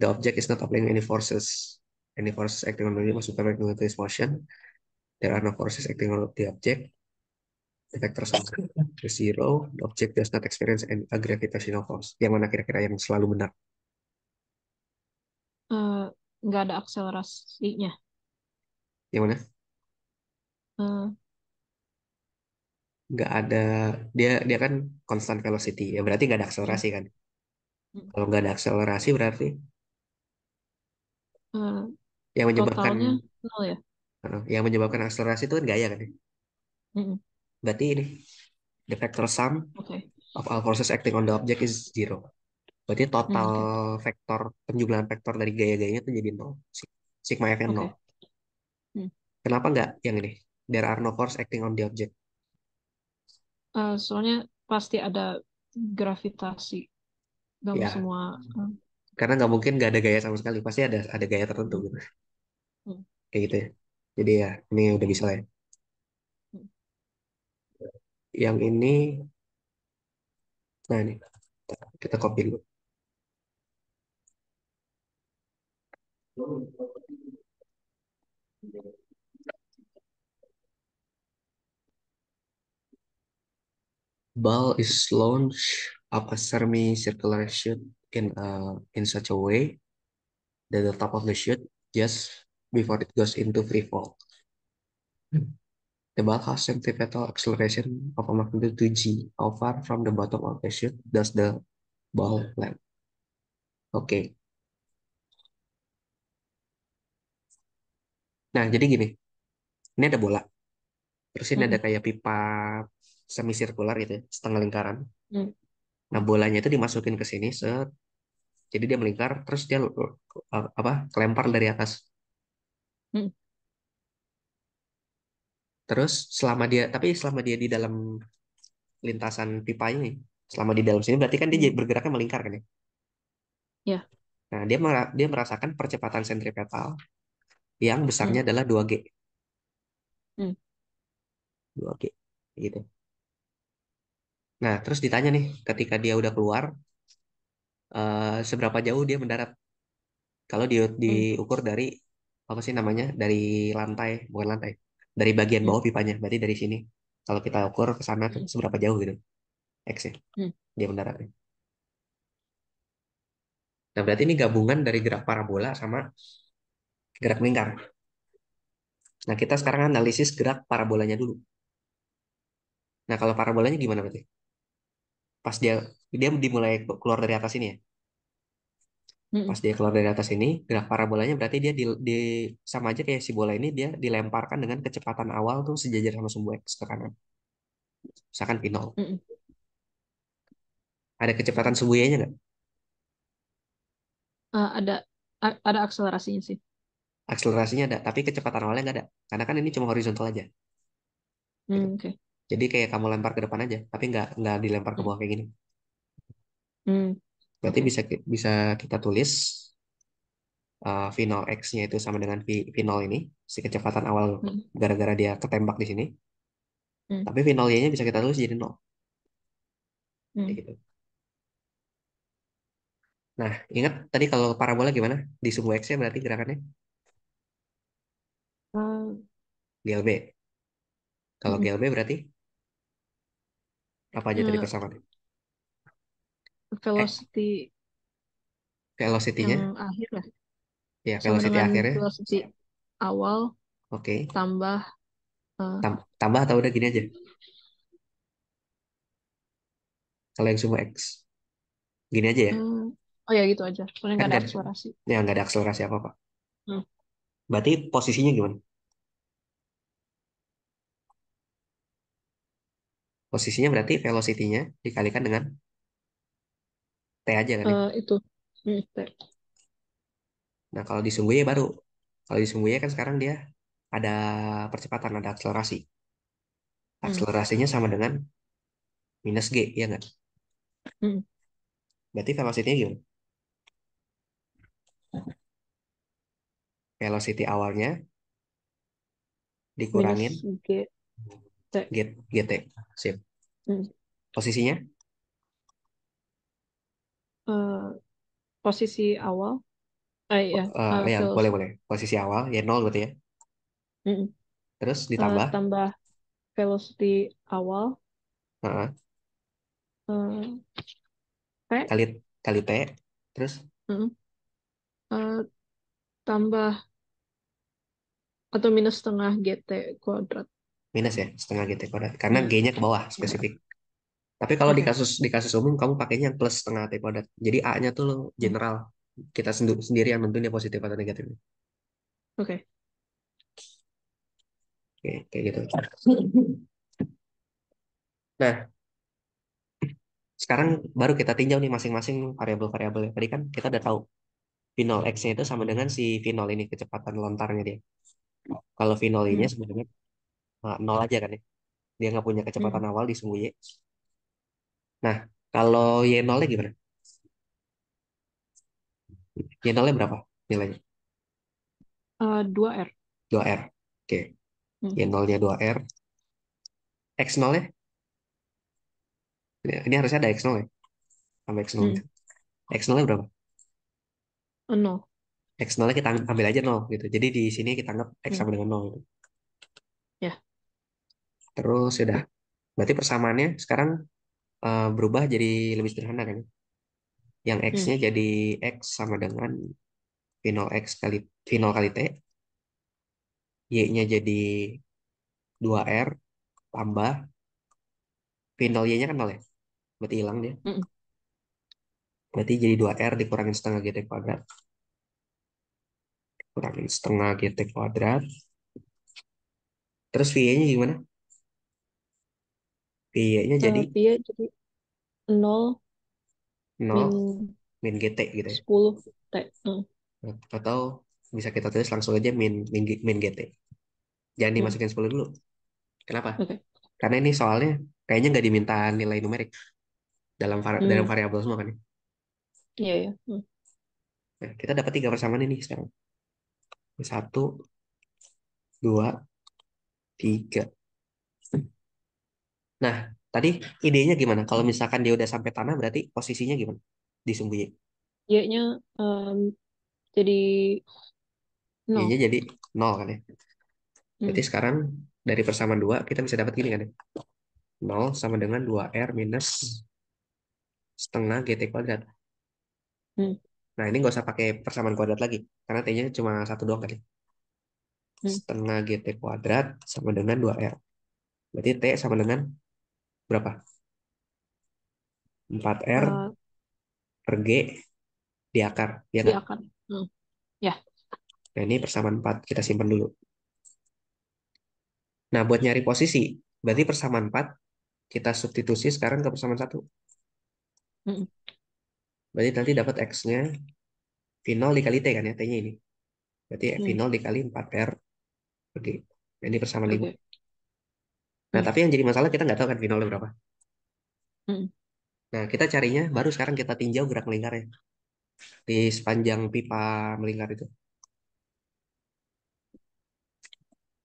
The object is not applying any forces. Any forces acting on the object must be perpendicular to its motion. There are no forces acting on the object. The vectors is zero. The object does not experience any a gravitational force. Yang mana kira-kira yang selalu benar? Uh, ada akselerasinya. Yang mana? Uh, nggak ada dia dia kan constant velocity ya berarti nggak ada akselerasi kan hmm. kalau nggak ada akselerasi berarti hmm. yang menyebabkan nol ya yang menyebabkan akselerasi itu kan gaya kan ya? hmm berarti ini the vector sum okay. of all forces acting on the object is zero berarti total hmm, okay. vektor penjumlahan vektor dari gaya-gayanya itu jadi nol sigma f nol okay. hmm. kenapa nggak yang ini there are no force acting on the object Uh, soalnya pasti ada gravitasi dalam ya. semua. Uh. Karena nggak mungkin nggak ada gaya sama sekali, pasti ada ada gaya tertentu hmm. gitu. Hmm. Kayak gitu ya. Jadi ya ini udah bisa lah ya. Hmm. Yang ini, nah ini kita copy dulu. you. Ball is launched up a semi-circular shoot in a, uh, in such a way that the top of the shoot just before it goes into free fall. The ball has centripetal acceleration of a magnitude 2g. How far from the bottom of the shoot does the ball land? Oke. Okay. Nah, jadi gini. Ini ada bola. Terus ini hmm. ada kayak pipa semisirkular gitu ya, setengah lingkaran hmm. nah bolanya itu dimasukin ke sini set jadi dia melingkar terus dia eh, apa kelempar dari atas hmm. terus selama dia tapi selama dia di dalam lintasan pipa ini selama di dalam sini berarti kan dia hmm. bergeraknya melingkar kan ya Yeah. nah dia dia merasakan percepatan sentripetal yang besarnya hmm. adalah 2G. Hmm. 2G gitu. Nah, terus ditanya nih, ketika dia udah keluar, uh, seberapa jauh dia mendarat? Kalau di, hmm. diukur dari apa sih namanya? Dari lantai, bukan lantai, dari bagian bawah hmm. pipanya. Berarti dari sini. Kalau kita ukur ke sana seberapa jauh gitu. X ya. Hmm. Dia mendarat. Nah, berarti ini gabungan dari gerak parabola sama gerak lingkar. Nah, kita sekarang analisis gerak parabolanya dulu. Nah, kalau parabolanya gimana berarti? pas dia dia dimulai keluar dari atas ini ya pas dia keluar dari atas ini gerak parabolanya berarti dia di, di sama aja kayak si bola ini dia dilemparkan dengan kecepatan awal tuh sejajar sama sumbu x ke kanan misalkan p 0 ada kecepatan sumbu y-nya nggak uh, ada ada akselerasinya sih akselerasinya ada tapi kecepatan awalnya nggak ada karena kan ini cuma horizontal aja mm, oke okay. Jadi kayak kamu lempar ke depan aja, tapi nggak nggak dilempar ke bawah kayak gini. Hmm. Berarti bisa bisa kita tulis uh, eh, v0 x-nya itu sama dengan v, 0 ini, si kecepatan awal hmm. gara-gara dia ketembak di sini. Hmm. Tapi v0 y-nya bisa kita tulis jadi nol. Hmm. gitu. Nah, ingat tadi kalau parabola gimana? Di sumbu x-nya berarti gerakannya? GLB. Eh. Kalau GLB berarti apa aja tadi pesawat velocity Eh, velocity nya yang akhir lah Ya, iya, velocity dengan akhirnya. velocity awal Oke. tambah uh, tambah atau udah gini aja? Kalau yang semua X. Gini aja ya? uh, oh ya gitu aja soalnya Kan nggak ada kan akselerasi ya nggak ada akselerasi apa-apa. Hmm. Berarti posisinya gimana? posisinya berarti velocity-nya dikalikan dengan t aja kan Uh, itu. Hmm, nah kalau di sungguhnya baru, kalau di sungguhnya kan sekarang dia ada percepatan, ada akselerasi. Hmm. Akselerasinya hmm. sama dengan minus g, ya nggak? Hmm. Berarti velocity-nya gimana? Velocity awalnya dikurangin g gt GT. Sip. Hmm. Posisinya? Uh, posisi awal. Uh, iya. Uh, uh, ya, boleh boleh. Posisi awal ya nol berarti ya. Mm. Terus eh, ditambah? Uh, tambah velocity awal. Uh -huh. uh, P. Kali kali T. Terus? Uh, uh, tambah atau minus setengah GT kuadrat minus ya setengah GT gitu kuadrat karena hmm. G-nya ke bawah spesifik. Tapi kalau di kasus di kasus umum kamu pakainya yang plus setengah T gitu kuadrat. Jadi A-nya tuh lo general. Kita sendu sendiri yang nentuin dia positif atau negatif. Oke. Okay. Oke, kayak gitu. Nah, sekarang baru kita tinjau nih masing-masing variabel variabelnya Tadi kan kita udah tahu v X-nya itu sama dengan si v ini kecepatan lontarnya dia. Kalau v ini ini sebenarnya uh, nol aja kan ya. Dia nggak punya kecepatan hmm. awal di sumbu Y. Nah, kalau Y nolnya gimana? Y nolnya berapa nilainya? Uh, 2R. 2R. Oke. Okay. Hmm. Y nolnya 2R. X nolnya? Ini harusnya ada X nol ya? Sama X nol. Hmm. Gitu. X nolnya berapa? 0. Eh, X nolnya kita ambil aja nol gitu. Jadi di sini kita anggap X hmm. sama dengan nol. Gitu. Ya. Terus sudah. Ya Berarti persamaannya sekarang uh, berubah jadi lebih sederhana kan? Ya? Yang X-nya hmm. jadi X sama dengan V0 X kali V0 kali T. Y-nya jadi 2R tambah V0 Y-nya kan 0 ya? Berarti hilang dia. Hmm. Berarti jadi 2R dikurangin setengah GT kuadrat. kurangin setengah GT kuadrat. Terus v nya gimana? Piye-nya jadi Eh, jadi 0 0 min min GT gitu ya. sepuluh T. Hmm. Atau bisa kita tulis langsung aja min min, min GT. Jangan hmm, dimasukin 10 dulu. Kenapa? Okay. Karena ini soalnya kayaknya nggak diminta nilai numerik dalam var- hmm. dalam variabel semua kan. ya. Iya, iya. Hmm. Nah, kita dapat tiga persamaan ini sekarang. Satu, dua, tiga. Nah, tadi idenya gimana? Kalau misalkan dia udah sampai tanah, berarti posisinya gimana di sumbu Y? nya um, jadi nol. Y-nya jadi nol kan ya? Berarti hmm. sekarang dari persamaan dua kita bisa dapat gini kan ya? 0 sama dengan 2R minus setengah GT kuadrat. Hmm. Nah, ini nggak usah pakai persamaan kuadrat lagi. Karena T-nya cuma satu doang kali ya? Hmm. Setengah GT kuadrat sama dengan 2R. Berarti T sama dengan berapa? 4R uh, eh, per G RG diakar, ya di akar. Hmm. Ya. Nah, ini persamaan 4 kita simpan dulu. Nah, buat nyari posisi, berarti persamaan 4 kita substitusi sekarang ke persamaan 1. Hmm. Berarti nanti dapat X-nya V0 dikali T kan ya, T-nya ini. Berarti hmm. V0 dikali 4R. per Oke. Nah, ini persamaan 5. Okay. Nah, hmm. tapi yang jadi masalah kita nggak tahu kan finalnya berapa. Hmm. Nah, kita carinya baru sekarang kita tinjau gerak melingkarnya di sepanjang pipa melingkar itu.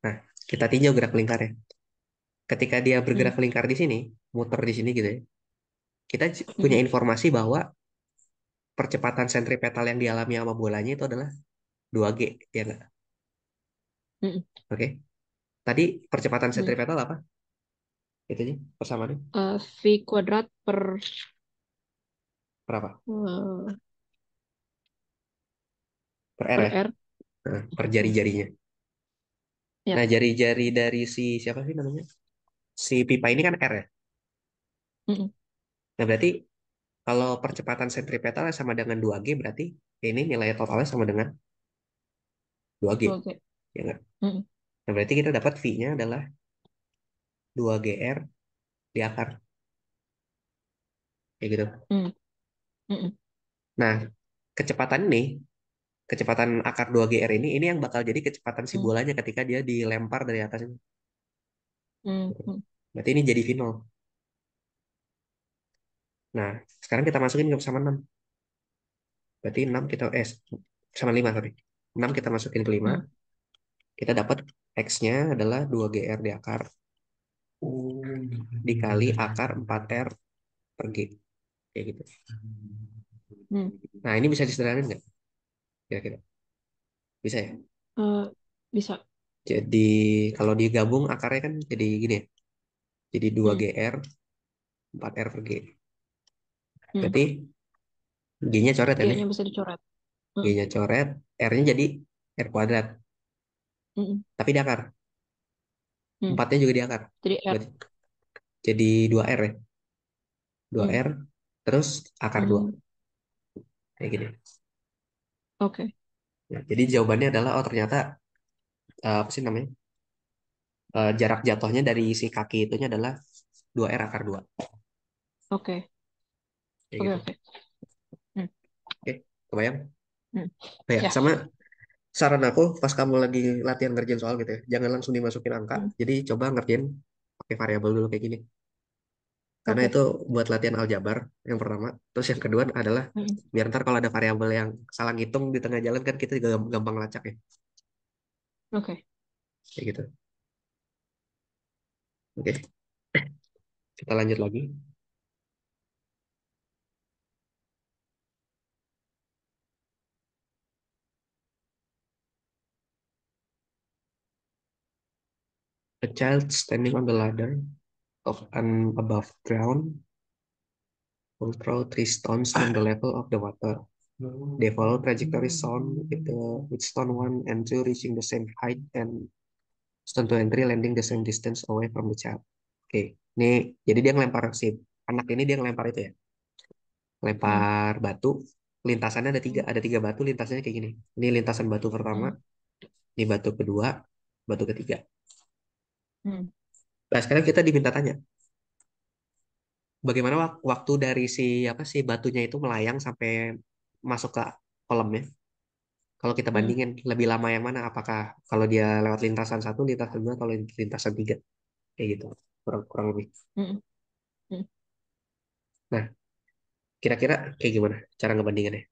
Nah, kita tinjau gerak melingkarnya. Ketika dia bergerak hmm. melingkar di sini, muter di sini gitu ya. Kita hmm. punya informasi bahwa percepatan sentripetal yang dialami sama bolanya itu adalah 2G, ya nggak? Hmm. Oke. Okay? Tadi percepatan hmm. sentripetal apa? itu aja persamaannya uh, v kuadrat per berapa uh, per r, per, ya? r. Nah, per jari-jarinya ya. nah jari-jari dari si siapa sih namanya si pipa ini kan r ya mm -mm. nah berarti kalau percepatan sentripetal sama dengan 2G berarti ini nilai totalnya sama dengan 2G. okay. Ya enggak? Mm. Nah, berarti kita dapat V-nya adalah 2GR di akar. Kayak gitu. Mm. Mm -mm. Nah, kecepatan ini, kecepatan akar 2GR ini, ini yang bakal jadi kecepatan si hmm. bolanya mm. ketika dia dilempar dari atas Mm ini. Hmm, hmm. Berarti ini jadi V0. Nah, sekarang kita masukin ke sama 6. Berarti 6 kita, eh, sama 5, sorry. 6 kita masukin ke 5. Mm. Kita dapat X-nya adalah 2GR di akar Oh. dikali akar 4R per G. Kayak gitu. Hmm. Nah, ini bisa disederhanain nggak? Kira-kira. Bisa ya? Uh, bisa. Jadi, kalau digabung akarnya kan jadi gini ya? Jadi 2GR, hmm. 4R per G. Hmm. Berarti G-nya coret ya? G-nya bisa dicoret. Hmm. G-nya coret, R-nya jadi R kuadrat. Hmm. Tapi dakar hmm. empatnya juga diangkat jadi R Berarti, jadi dua R ya dua hmm. R terus akar hmm. kayak gini oke okay. Nah, ya, jadi jawabannya adalah oh ternyata uh, apa sih namanya uh, jarak jatuhnya dari si kaki nya adalah dua R akar dua oke oke gitu. oke hmm. oke kebayang hmm. Oh ya, ya sama saran aku pas kamu lagi latihan ngerjain soal gitu ya, jangan langsung dimasukin angka. Hmm. Jadi coba ngerjain pakai variabel dulu kayak gini. Karena okay. itu buat latihan aljabar yang pertama. Terus yang kedua adalah hmm. biar ntar kalau ada variabel yang salah ngitung di tengah jalan kan kita juga gampang lacak ya. Oke. Kayak gitu. Oke. Kita lanjut lagi. a child standing on the ladder of an above ground will throw three stones on the level of the water. They follow trajectory sound with, the, with stone one and two reaching the same height and stone two and three landing the same distance away from the child. Oke, okay. ini jadi dia ngelempar si anak ini dia ngelempar itu ya, lempar batu. Lintasannya ada tiga, ada tiga batu lintasannya kayak gini. Ini lintasan batu pertama, ini batu kedua, batu ketiga. Hmm. Nah, sekarang kita diminta tanya, bagaimana waktu dari si apa si batunya itu melayang sampai masuk ke kolamnya? Kalau kita Hmm. bandingin lebih lama yang mana? Apakah kalau dia lewat lintasan satu, lintasan dua, atau lintasan tiga? Kayak gitu, kurang kurang lebih. Hmm. hmm. Nah, kira-kira kayak gimana cara ngebandinginnya?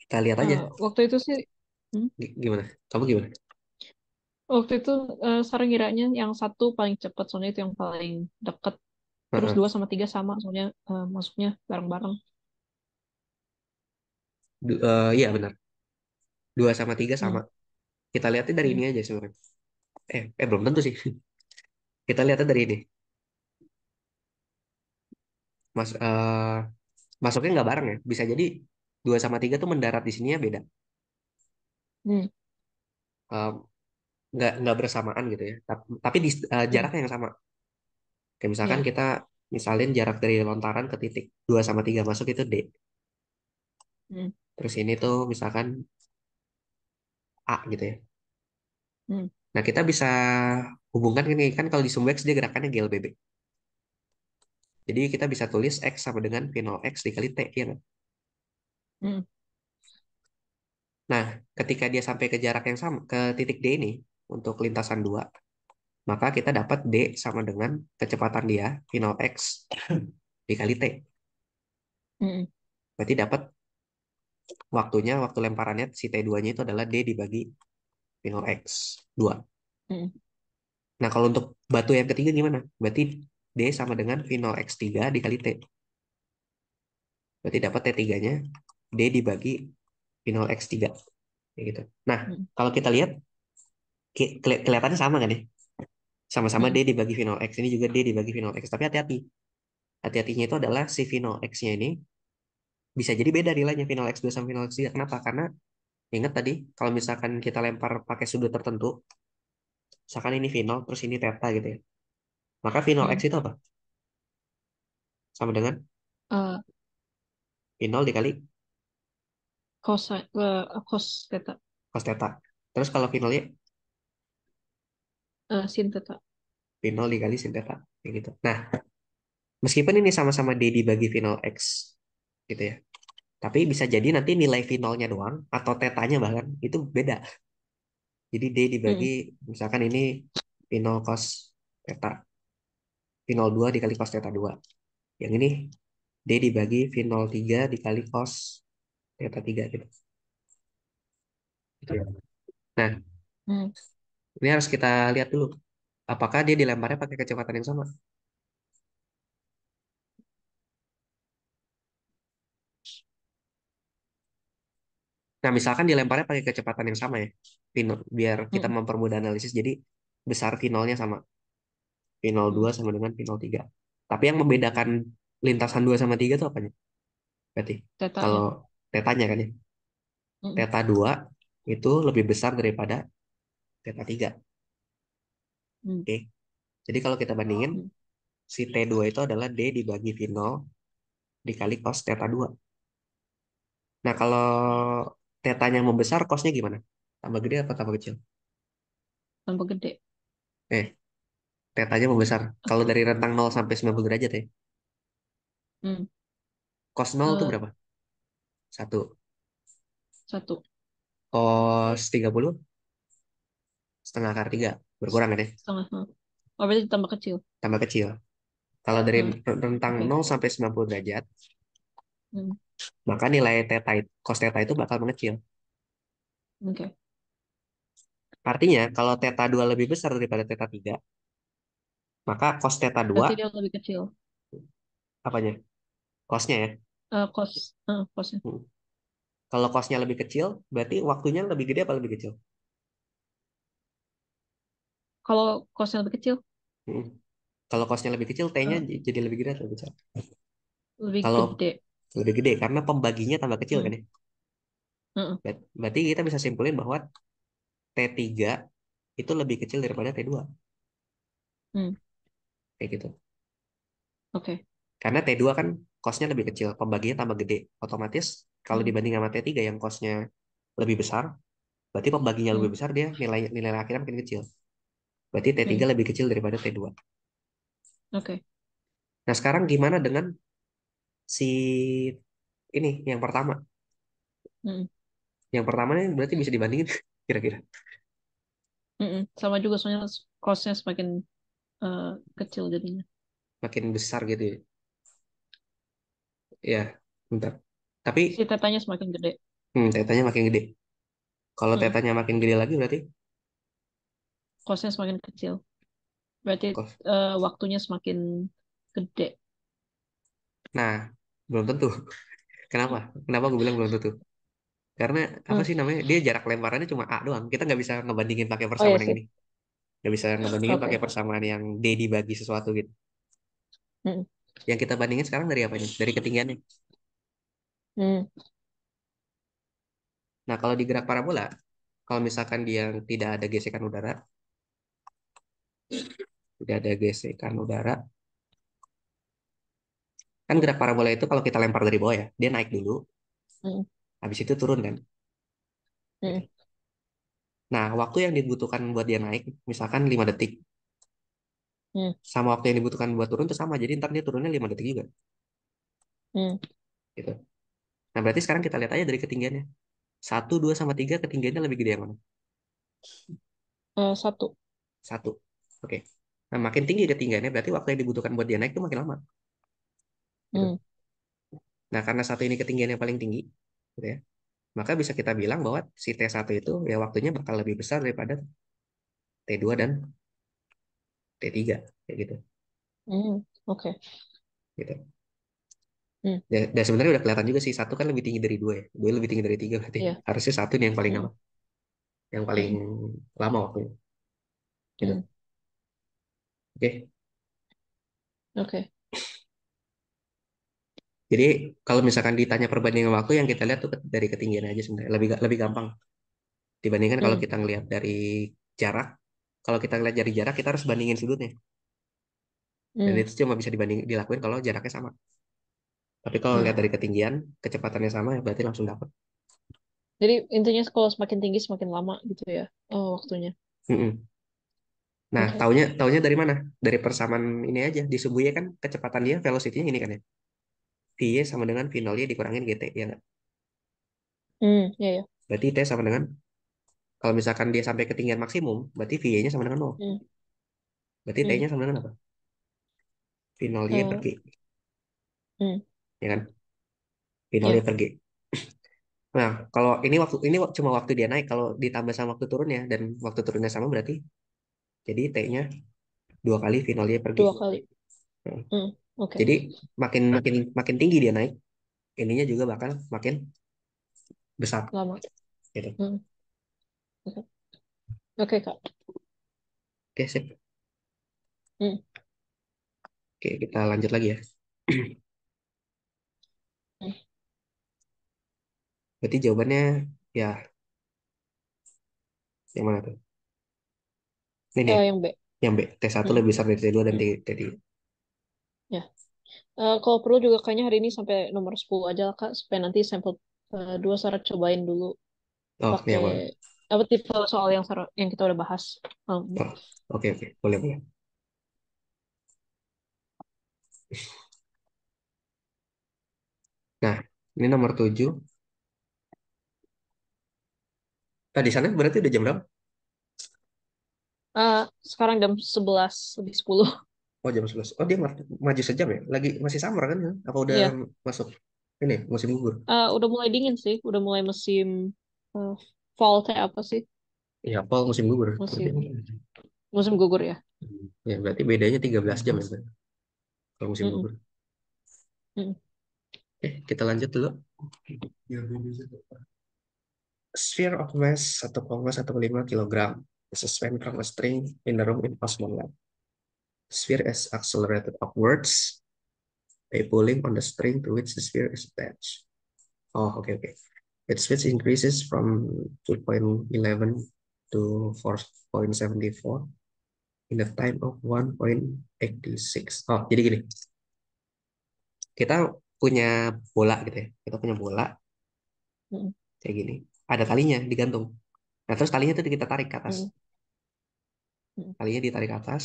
Kita lihat aja. Uh, waktu itu sih, hmm, gimana? Kamu gimana? Waktu itu uh, eh, sering ngiranya yang satu paling cepat soalnya itu yang paling deket. Terus dua sama tiga sama soalnya uh, eh, masuknya bareng-bareng. Eh, iya benar. Dua sama tiga sama. Hmm. Kita lihatnya dari hmm. ini aja sebenarnya. Eh, eh belum tentu sih. Kita lihatnya dari ini. Mas, uh, masuknya nggak bareng ya. Bisa jadi dua sama tiga tuh mendarat di sini sininya beda. Hmm nggak nggak bersamaan gitu ya tapi di uh, eh, hmm. jaraknya yang sama kayak misalkan iya. kita misalin jarak dari lontaran ke titik 2 sama 3 masuk itu D hmm. terus ini tuh misalkan A gitu ya hmm. nah kita bisa hubungkan ini kan kalau di sumbu X dia gerakannya GLBB jadi kita bisa tulis X sama dengan P0X dikali T ya kan? Nah, ketika dia sampai ke jarak yang sama, ke titik D ini, untuk lintasan 2. maka kita dapat D sama dengan kecepatan dia, V0 X, dikali T. Berarti dapat waktunya, waktu lemparannya si T2-nya itu adalah D dibagi V0 X, 2. Nah, kalau untuk batu yang ketiga gimana? Berarti D sama dengan V0 X3 dikali T. Berarti dapat T3-nya D dibagi V0 X3. Kayak gitu. Nah, kalau kita lihat keli kelihatannya sama kan ya sama-sama hmm. D dibagi final X ini juga D dibagi final X tapi hati-hati hati-hatinya itu adalah si final X-nya ini bisa jadi beda nilainya final X2 sama final X3 kenapa? karena ingat tadi kalau misalkan kita lempar pakai sudut tertentu misalkan ini final terus ini theta gitu ya maka final hmm. X itu apa? sama dengan? Uh, final dikali? Eh, cos uh, theta cos theta terus kalau finalnya uh, eh, sinteta. final dikali sinteta, kayak gitu. Nah, meskipun ini sama-sama D dibagi final X, gitu ya. Tapi bisa jadi nanti nilai finalnya doang atau tetanya bahkan itu beda. Jadi D dibagi hmm. misalkan ini final cos teta. Final 2 dikali cos teta 2. Yang ini D dibagi final 3 dikali cos teta 3 gitu. Nah, ini harus kita lihat dulu. Apakah dia dilemparnya pakai kecepatan yang sama? Nah, misalkan dilemparnya pakai kecepatan yang sama ya, final, biar kita hmm. mempermudah analisis. Jadi besar finalnya sama. Final dua sama dengan final tiga. Tapi yang membedakan lintasan 2 sama 3 itu apanya? Berarti tetanya. kalau tetanya kan ya. Hmm. Teta 2 itu lebih besar daripada tema 3. Hmm. Oke. Okay. Jadi kalau kita bandingin oh, hmm. si T2 itu adalah D dibagi V0 dikali cos theta 2. Nah, kalau tetanya membesar, cosnya gimana? Tambah gede apa tambah kecil? Tambah gede. Eh, tetanya membesar. Kalau dari rentang 0 sampai 90 derajat ya. Hmm. Cos 0 itu uh, berapa? Satu. Satu. Cos 30? setengah akar tiga berkurang kan ya setengah oh berarti tambah kecil tambah kecil kalau dari hmm. rentang 0 sampai 90 derajat hmm. maka nilai theta cos theta itu bakal mengecil oke artinya kalau teta dua lebih besar daripada teta tiga, maka cos teta dua. theta lebih kecil apanya cosnya ya uh, eh, cos eh, hmm. kalau cosnya lebih kecil berarti waktunya lebih gede apa lebih kecil kalau kosnya lebih kecil? Hmm. Kalau kosnya lebih kecil, T-nya jadi lebih gede atau lebih besar? Lebih kalau gede. Lebih gede, karena pembaginya tambah kecil hmm. kan ya? Hmm. berarti kita bisa simpulin bahwa T3 itu lebih kecil daripada T2. Hmm. Kayak gitu. Oke. Okay. Karena T2 kan kosnya lebih kecil, pembaginya tambah gede. Otomatis kalau hmm. dibanding sama T3 yang kosnya lebih besar, berarti pembaginya hmm. lebih besar dia nilai nilai akhirnya makin kecil. Berarti T3 hmm. lebih kecil daripada T2. Oke. Okay. Nah, sekarang gimana dengan si ini yang pertama? Hmm. Yang pertama ini berarti bisa dibandingin kira-kira. Hmm, hmm. Sama juga soalnya cost-nya semakin uh, kecil jadinya. Makin besar gitu ya. Ya, bentar. Tapi si tetanya semakin gede. Hmm, tetanya makin gede. Kalau hmm. tetanya makin gede lagi berarti kosnya semakin kecil. Berarti uh, waktunya semakin gede. Nah, belum tentu. Kenapa? Kenapa gue bilang belum tentu? Karena apa hmm. sih namanya? Dia jarak lemparannya cuma A doang. Kita nggak bisa ngebandingin pakai oh, iya persamaan iya yang ini. Nggak bisa ngebandingin okay. pakai persamaan yang D dibagi sesuatu gitu. Mm. Yang kita bandingin sekarang dari apa ini? Dari ketinggiannya. Mm. Nah, kalau di gerak parabola, kalau misalkan dia tidak ada gesekan udara, tidak ada gesekan udara. Kan gerak parabola itu kalau kita lempar dari bawah ya, dia naik dulu. Hmm. Habis itu turun kan. Hmm. Nah, waktu yang dibutuhkan buat dia naik, misalkan 5 detik. Hmm. Sama waktu yang dibutuhkan buat turun itu sama. Jadi ntar dia turunnya 5 detik juga. Hmm. Gitu. Nah, berarti sekarang kita lihat aja dari ketinggiannya. 1, 2, sama 3 ketinggiannya lebih gede yang mana? Uh, satu. Satu. Oke. Okay. Nah, makin tinggi ketinggiannya berarti waktu yang dibutuhkan buat dia naik itu makin lama. Gitu. Hmm. Nah, karena satu ini ketinggian yang paling tinggi, gitu ya, maka bisa kita bilang bahwa si T1 itu ya waktunya bakal lebih besar daripada T2 dan T3 kayak gitu. Hmm, oke. Okay. Gitu. Hmm. Dan, sebenarnya udah kelihatan juga sih satu kan lebih tinggi dari dua ya, dua lebih tinggi dari tiga berarti yeah. harusnya satu nih yang paling hmm. lama, Yang paling hmm. lama waktunya. Gitu. Hmm. Oke. Okay? Oke. Okay. Jadi kalau misalkan ditanya perbandingan waktu yang kita lihat tuh dari ketinggian aja sebenarnya lebih lebih gampang dibandingkan hmm. kalau kita ngelihat dari jarak. Kalau kita ngelihat dari jarak kita harus bandingin sudutnya. Hmm. Dan itu cuma bisa dibanding dilakuin kalau jaraknya sama. Tapi kalau hmm. lihat dari ketinggian, kecepatannya sama, ya berarti langsung dapat. Jadi intinya kalau semakin tinggi semakin lama gitu ya oh, waktunya. Mm -mm. Nah, okay. taunya taunya dari mana? Dari persamaan ini aja. Di ya kan kecepatan dia velocity-nya ini kan ya. v sama dengan v 0 dikurangin GT, ya nggak? Hmm, iya, iya. Berarti T sama dengan kalau misalkan dia sampai ketinggian maksimum, berarti v nya sama dengan 0. Hmm. Berarti hmm. T-nya sama dengan apa? v 0 Y per oh. G. Hmm. Ya kan? v 0 yeah. per G. Nah, kalau ini waktu ini cuma waktu dia naik, kalau ditambah sama waktu turunnya dan waktu turunnya sama berarti jadi T-nya dua kali finalnya Y per Dua kali. Hmm. Hmm. Okay. Jadi makin makin makin tinggi dia naik, ininya juga bakal makin besar. Lama. Gitu. Hmm. Oke, okay. okay, Kak. Oke, okay, sip. Hmm. Oke, kita lanjut lagi ya. Berarti jawabannya ya yang mana tuh? Ini oh, ya, Eh, yang B. yang B. T1 Hmm. lebih besar dari T2 dan hmm. T- T3. Ya. Eh, kalau perlu juga kayaknya hari ini sampai nomor 10 aja lah, Kak, supaya nanti sampel uh, dua syarat cobain dulu Oh, ya, pakai apa tipe soal yang syarat- yang kita udah bahas. Um, Oh, oke, oke. Boleh, boleh. Nah, ini nomor 7. Nah, sana berarti udah jam berapa? Uh, sekarang jam 11 lebih 10. Oh, jam 11. Oh, dia maju sejam ya? Lagi masih summer kan? Ya? Apa udah yeah. masuk ini musim gugur? Uh, udah mulai dingin sih, udah mulai musim uh, fall kayak apa sih? Iya, fall musim gugur. Musim musim gugur ya. Hmm. Ya, berarti bedanya 13 jam ya. Kalau musim mm -mm. gugur. Mm -mm. Oke, okay, kita lanjut dulu. Sphere of mass 1,15 kilogram is a span from a string in a room in Osmond Lab. Sphere is accelerated upwards by pulling on the string to which the sphere is attached. Oh, okay, okay. Its width increases from 2.11 to 4.74 in the time of 1.86. Oh, jadi gini. Kita punya bola gitu ya. Kita punya bola. Hmm. Kayak gini. Ada talinya digantung. Nah, terus talinya itu kita tarik ke atas. Hmm talinya hmm. ditarik atas.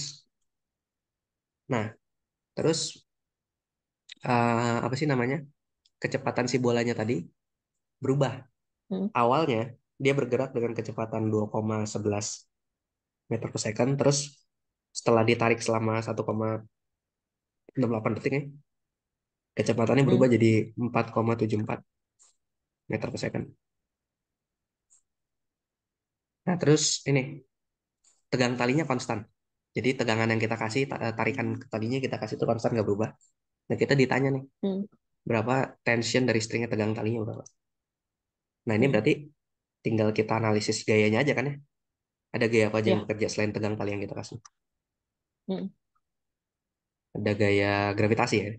Nah, terus uh, apa sih namanya? Kecepatan si bolanya tadi berubah. Hmm. Awalnya dia bergerak dengan kecepatan 2,11 meter per second, terus setelah ditarik selama 1,68 detik ya, kecepatannya berubah hmm. jadi 4,74 meter per second. Nah, terus ini Tegangan talinya konstan. Jadi tegangan yang kita kasih eh, tarikan talinya kita kasih itu konstan nggak berubah. Nah kita ditanya nih hmm. berapa tension dari stringnya tegang talinya berapa. Nah ini hmm. berarti tinggal kita analisis gayanya aja kan ya. Ada gaya apa aja yeah. yang ya. bekerja selain tegang tali yang kita kasih? Hmm. Ada gaya gravitasi ya.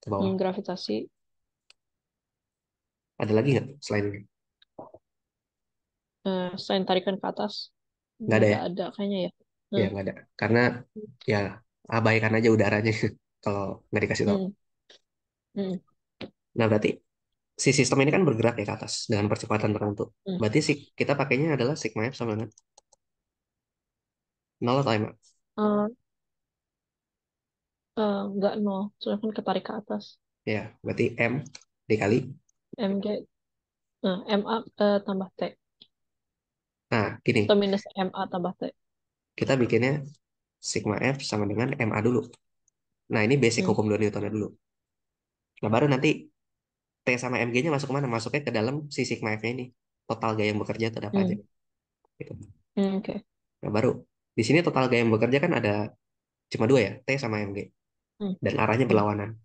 Ke bawah. Hmm, gravitasi. Ada lagi nggak selain? Uh, selain tarikan ke atas nggak ada ya? ada kayaknya ya. Iya, hmm. Ya nggak ada. Karena ya abaikan aja udaranya kalau nggak dikasih tahu. Hmm. Hmm. Nah berarti si sistem ini kan bergerak ya ke atas dengan percepatan tertentu. Hmm. Berarti si, kita pakainya adalah sigma f sama dengan nol atau m? Uh, uh, nggak nol, soalnya kan ketarik ke atas. Ya, berarti m dikali mg, nah, eh, ma uh, tambah t. Nah, gini. Atau minus MA tambah T. Kita bikinnya sigma F sama dengan MA dulu. Nah, ini basic hmm. hukum 2 Newton dulu. Nah, baru nanti T sama MG-nya masuk ke mana? Masuknya ke dalam si sigma F-nya ini. Total gaya yang bekerja terdapatnya. hmm. aja. Gitu. Hmm, Oke. Okay. Nah, baru di sini total gaya yang bekerja kan ada cuma dua ya, T sama MG. Hmm. Dan arahnya berlawanan.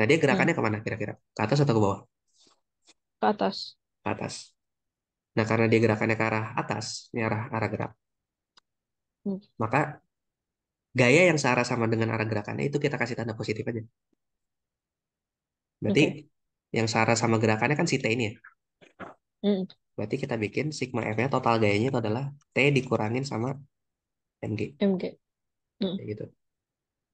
Nah, dia gerakannya hmm. kemana kira-kira? Ke atas atau ke bawah? Ke atas. Ke atas. Nah, karena dia gerakannya ke arah atas, ini arah arah gerak. Hmm. Maka gaya yang searah sama dengan arah gerakannya itu kita kasih tanda positif aja. Berarti okay. yang searah sama gerakannya kan si T ini ya. Hmm. Berarti kita bikin sigma F-nya total gayanya itu adalah T dikurangin sama MG. MG. Hmm. gitu.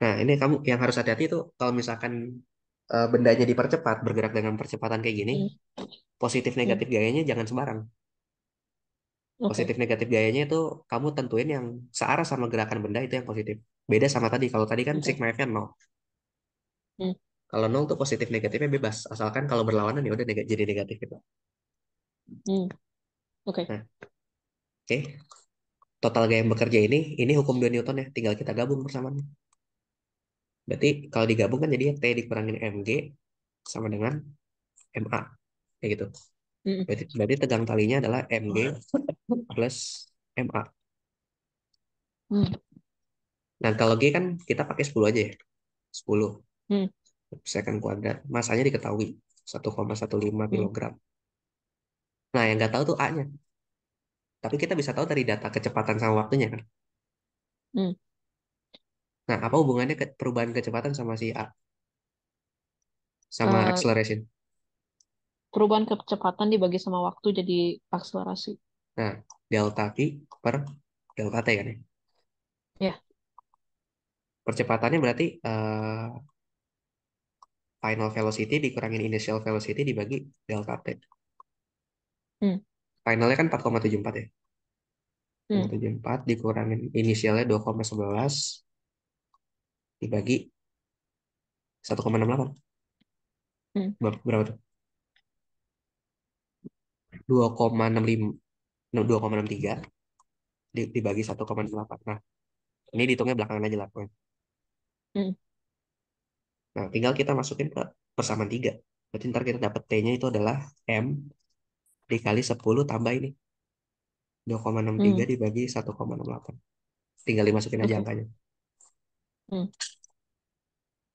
Nah, ini kamu yang harus hati-hati itu kalau misalkan uh, bendanya dipercepat, bergerak dengan percepatan kayak gini, hmm. positif negatif hmm. gayanya jangan sembarang. Positif negatif gayanya itu kamu tentuin yang searah sama gerakan benda itu yang positif. Beda sama tadi. Kalau tadi kan okay. sigma F-nya kan, nol. Hmm. Kalau nol tuh positif negatifnya bebas, asalkan kalau berlawanan ya udah neg jadi negatif gitu. Hmm. Oke. Okay. Nah. Oke. Okay. Total gaya yang bekerja ini, ini hukum 2 Newton ya, tinggal kita gabung bersamanya. Berarti kalau digabung kan jadinya T dikurangin MG sama dengan MA. Kayak gitu. Berarti, berarti tegang talinya adalah MG plus MA. Hmm. Nah, kalau G kan kita pakai 10 aja ya. 10. Mm. Second kuadrat. Masanya diketahui. 1,15 kg. Hmm. Nah, yang nggak tahu tuh A-nya. Tapi kita bisa tahu dari data kecepatan sama waktunya kan. Hmm. Nah, apa hubungannya ke perubahan kecepatan sama si A? Sama uh, acceleration? perubahan kecepatan dibagi sama waktu jadi akselerasi. Nah, delta V per delta T kan ya? ya. Percepatannya berarti uh, final velocity dikurangin initial velocity dibagi delta T. Hmm. Finalnya kan 4,74 ya? Hmm. 4,74 dikurangin inisialnya 2,11 dibagi 1,68. Hmm. Berapa tuh? 2,65 2,63 dibagi 1,8. Nah, ini dihitungnya belakangan aja lah Hmm. Nah, tinggal kita masukin ke persamaan 3. Berarti ntar kita dapat T-nya itu adalah M dikali 10 tambah ini. 2,63 hmm. dibagi 1,68. Tinggal dimasukin aja hmm. angkanya. Hmm.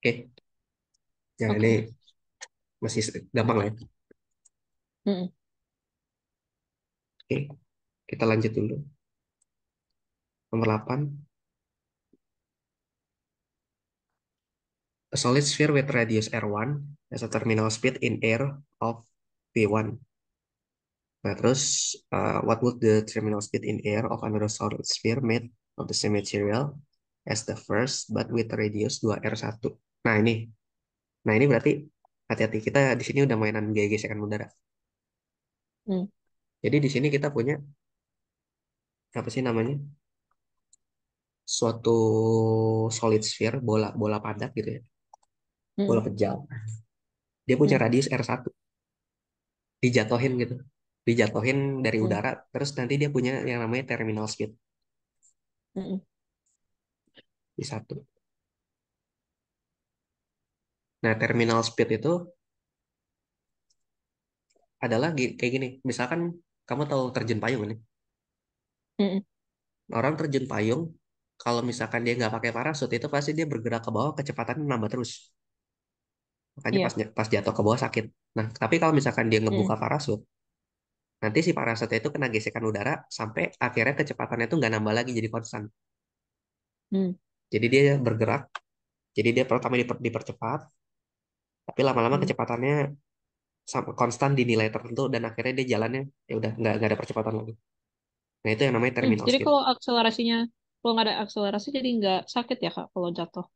Oke. Okay. Yang okay. ini masih gampang lah ya. Hmm. Oke, kita lanjut dulu. Nomor 8. A solid sphere with radius R1 has a terminal speed in air of V1. Nah, terus, uh, what would the terminal speed in air of another solid sphere made of the same material as the first but with radius 2R1? Nah, ini. Nah, ini berarti hati-hati kita di sini udah mainan gaya gesekan udara. Hmm. Jadi di sini kita punya apa sih namanya? Suatu solid sphere, bola bola padat gitu ya. Bola hmm. pejal. Dia punya hmm. radius R1. Dijatohin gitu. Dijatohin dari hmm. udara, terus nanti dia punya yang namanya terminal speed. Di satu. Nah, terminal speed itu adalah kayak gini. Misalkan kamu tahu terjun payung ini? Mm. Orang terjun payung, kalau misalkan dia nggak pakai parasut, itu pasti dia bergerak ke bawah, kecepatannya nambah terus. Makanya yeah. pas, pas jatuh ke bawah sakit. Nah, tapi kalau misalkan dia mm. ngebuka mm. parasut, nanti si parasut itu kena gesekan udara sampai akhirnya kecepatannya itu nggak nambah lagi jadi konstan. Mm. Jadi dia bergerak, jadi dia pertama diper, dipercepat, tapi lama-lama mm. kecepatannya konstan di nilai tertentu dan akhirnya dia jalannya ya udah nggak nggak ada percepatan lagi. Nah itu yang namanya hmm, terminal. jadi skill. kalau akselerasinya kalau nggak ada akselerasi jadi nggak sakit ya kak kalau jatuh?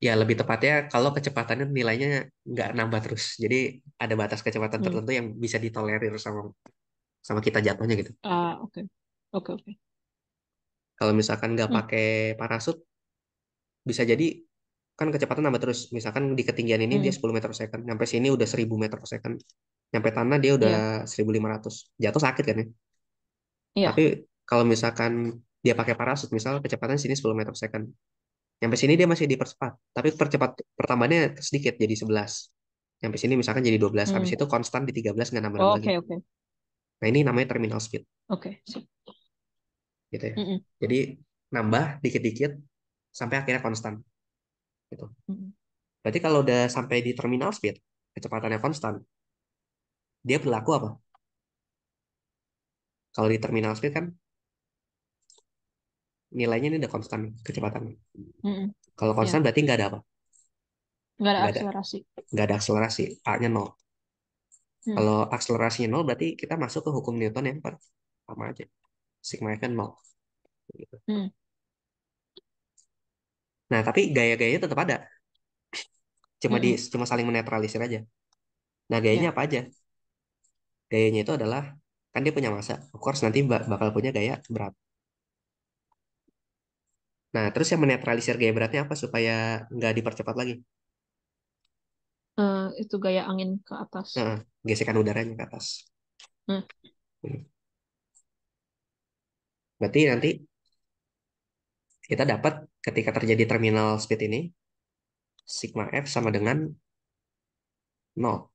Ya lebih tepatnya kalau kecepatannya nilainya nggak nambah terus. Jadi ada batas kecepatan hmm. tertentu yang bisa ditolerir sama sama kita jatuhnya gitu. Ah uh, oke okay. oke okay, oke. Okay. Kalau misalkan nggak hmm. pakai parasut bisa jadi kan kecepatan nambah terus misalkan di ketinggian ini hmm. dia 10 meter per second sampai sini udah 1000 meter per second sampai tanah dia udah yeah. Iya. 1500 jatuh sakit kan ya yeah. tapi kalau misalkan dia pakai parasut misal kecepatan sini 10 meter per second sampai sini dia masih dipercepat tapi percepat pertambahannya sedikit jadi 11 sampai sini misalkan jadi 12 hmm. habis itu konstan di 13 nggak nambah oh, lagi okay, okay. nah ini namanya terminal speed oke okay. gitu ya mm -mm. jadi nambah dikit-dikit sampai akhirnya konstan gitu. Hmm. Berarti kalau udah sampai di terminal speed, kecepatannya konstan, dia berlaku apa? Kalau di terminal speed kan nilainya ini udah konstan kecepatannya. Mm-hmm. Kalau konstan yeah. berarti nggak ada apa? Nggak ada akselerasi. nggak ada akselerasi, A-nya nol. Mm. Kalau akselerasinya nol berarti kita masuk ke hukum Newton yang sama aja. Sigma kan nol. Gitu. Mm. Nah, tapi gaya-gayanya tetap ada. Cuma di cuma saling menetralisir aja. Nah, gayanya ya. apa aja? Gayanya itu adalah kan dia punya masa. Of course nanti bakal punya gaya berat. Nah, terus yang menetralisir gaya beratnya apa supaya nggak dipercepat lagi? Uh, itu gaya angin ke atas. Nah, gesekan udaranya ke atas. Hmm. Hmm. Berarti nanti kita dapat ketika terjadi terminal speed ini, sigma F sama dengan 0.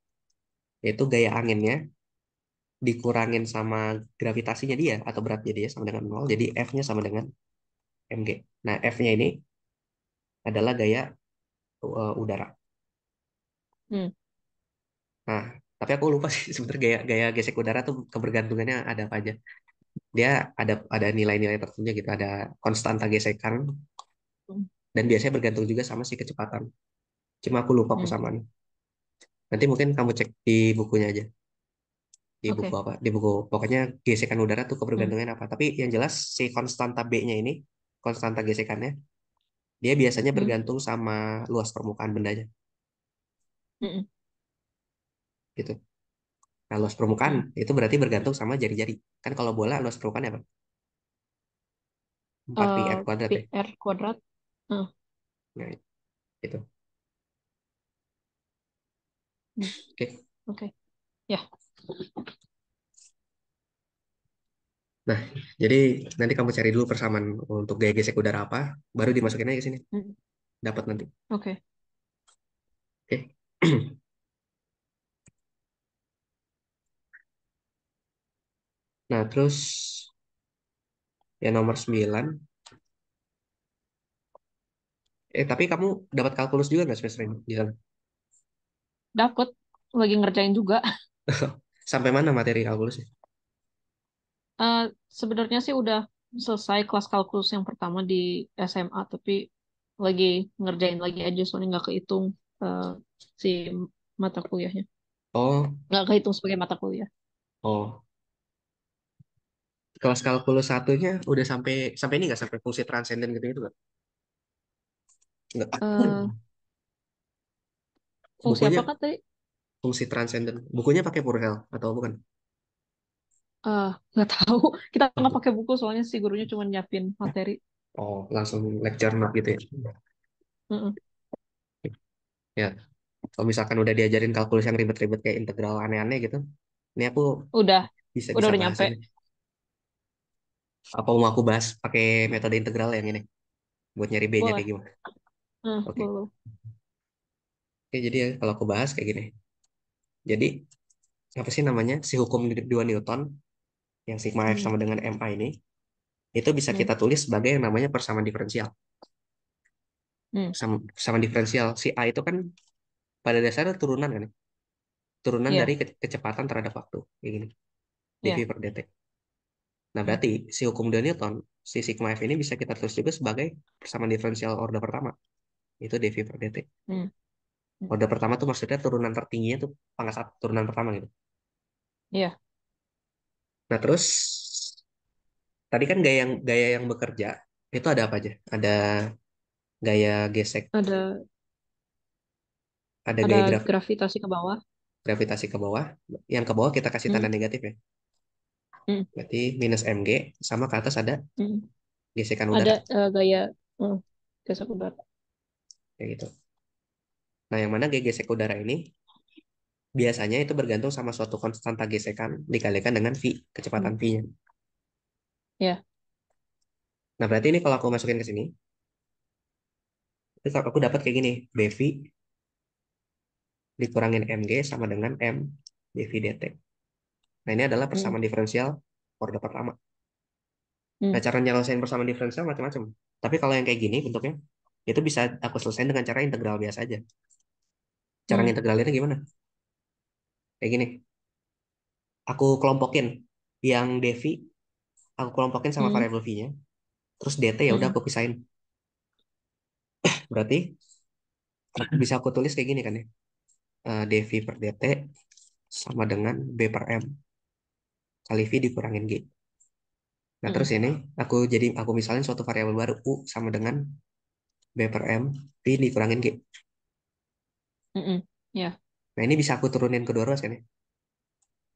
Yaitu gaya anginnya dikurangin sama gravitasinya dia atau beratnya dia sama dengan 0. Jadi F-nya sama dengan mg. Nah, F-nya ini adalah gaya eh, udara. Hmm. Nah, tapi aku lupa sih sebenarnya gaya gaya gesek udara tuh kebergantungannya ada apa aja. Dia ada ada nilai-nilai tertentunya gitu, ada konstanta gesekan, dan biasanya bergantung juga sama si kecepatan. Cuma aku lupa persamaannya. Hmm. Nanti mungkin kamu cek di bukunya aja. Di okay. buku apa? Di buku pokoknya gesekan udara tuh kebergantungan hmm. apa. Tapi yang jelas si konstanta B-nya ini, konstanta gesekannya, dia biasanya hmm. bergantung sama luas permukaan benda Hmm. Gitu. Nah, luas permukaan hmm. itu berarti bergantung sama jari-jari. Kan kalau bola luas permukaannya apa? 4 pi eh, r kuadrat. Ya? Hmm. Nah, itu. Hmm. Oke. Okay. Oke. Okay. Ya. Yeah. Nah, jadi nanti kamu cari dulu persamaan untuk gaya gesek udara apa, baru dimasukin aja ke sini. Hmm. Dapat nanti. Oke. Okay. Oke. Okay. Nah, terus ya nomor 9 Eh, tapi kamu dapat kalkulus juga nggak semester ini di sana? Dapat, lagi ngerjain juga. Sampai mana materi kalkulusnya? Uh, sebenarnya sih udah selesai kelas kalkulus yang pertama di SMA, tapi lagi ngerjain lagi aja soalnya nggak kehitung uh, si mata kuliahnya. Oh. Nggak kehitung sebagai mata kuliah. Oh. Kelas kalkulus satunya udah sampai sampai ini nggak sampai fungsi transenden gitu gitu kan? Nggak, eh, tahu. fungsi bukunya apa tadi? fungsi transenden. Bukunya pakai Purcell atau bukan? Eh, nggak tahu. Kita nggak pakai buku soalnya si gurunya cuma nyiapin materi. Oh, langsung lecture note gitu ya. Mm-mm. Ya, kalau misalkan udah diajarin kalkulus yang ribet-ribet kayak integral aneh-aneh gitu, ini aku Udah, bisa udah udah nyampe. Apa mau aku bahas pakai metode integral yang ini buat nyari B-nya kayak gimana? Ah, Oke. Okay. Boleh. Oke, jadi ya, kalau aku bahas kayak gini. Jadi apa sih namanya si hukum dua Newton yang sigma f hmm. sama dengan ma ini itu bisa hmm. kita tulis sebagai yang namanya persamaan diferensial. Hmm. Sama, diferensial si a itu kan pada dasarnya turunan kan, ya? turunan yeah. dari ke kecepatan terhadap waktu kayak gini dv iya. yeah. per dt. Nah hmm. berarti si hukum dua Newton si sigma f ini bisa kita tulis juga sebagai persamaan diferensial order pertama itu Devi Pradete. Hmm. hmm. Orde pertama tuh maksudnya turunan tertingginya tuh pangkat satu, turunan pertama gitu. Iya. Yeah. Nah terus tadi kan gaya yang gaya yang bekerja itu ada apa aja? Ada gaya gesek. Ada. Ada, ada gaya graf gravitasi ke bawah. Gravitasi ke bawah. Yang ke bawah kita kasih tanda hmm. negatif ya. Hmm. Berarti minus mg sama ke atas ada hmm. gesekan udara. Ada uh, gaya hmm, udara kayak gitu. Nah, yang mana gesek udara ini biasanya itu bergantung sama suatu konstanta gesekan dikalikan dengan v, kecepatan hmm. v-nya. Ya. Nah, berarti ini kalau aku masukin ke sini, terus aku dapat kayak gini, bv dikurangin mg sama dengan m dv dt. Nah, ini adalah hmm. persamaan hmm. diferensial order pertama. Hmm. Nah, cara nyelesain persamaan diferensial macam-macam. Tapi kalau yang kayak gini bentuknya, itu bisa aku selesaikan dengan cara integral biasa aja cara hmm. integralnya gimana kayak gini aku kelompokin yang Devi aku kelompokin sama hmm. variabel V-nya terus DT ya udah hmm. aku pisahin berarti bisa aku tulis kayak gini kan ya uh, eh, dv per dt sama dengan b per m kali v dikurangin g nah hmm. terus ini aku jadi aku misalnya suatu variabel baru u sama dengan B per M, P dikurangin G. Mm -mm, Yeah. Nah ini bisa aku turunin ke 12 kan ya?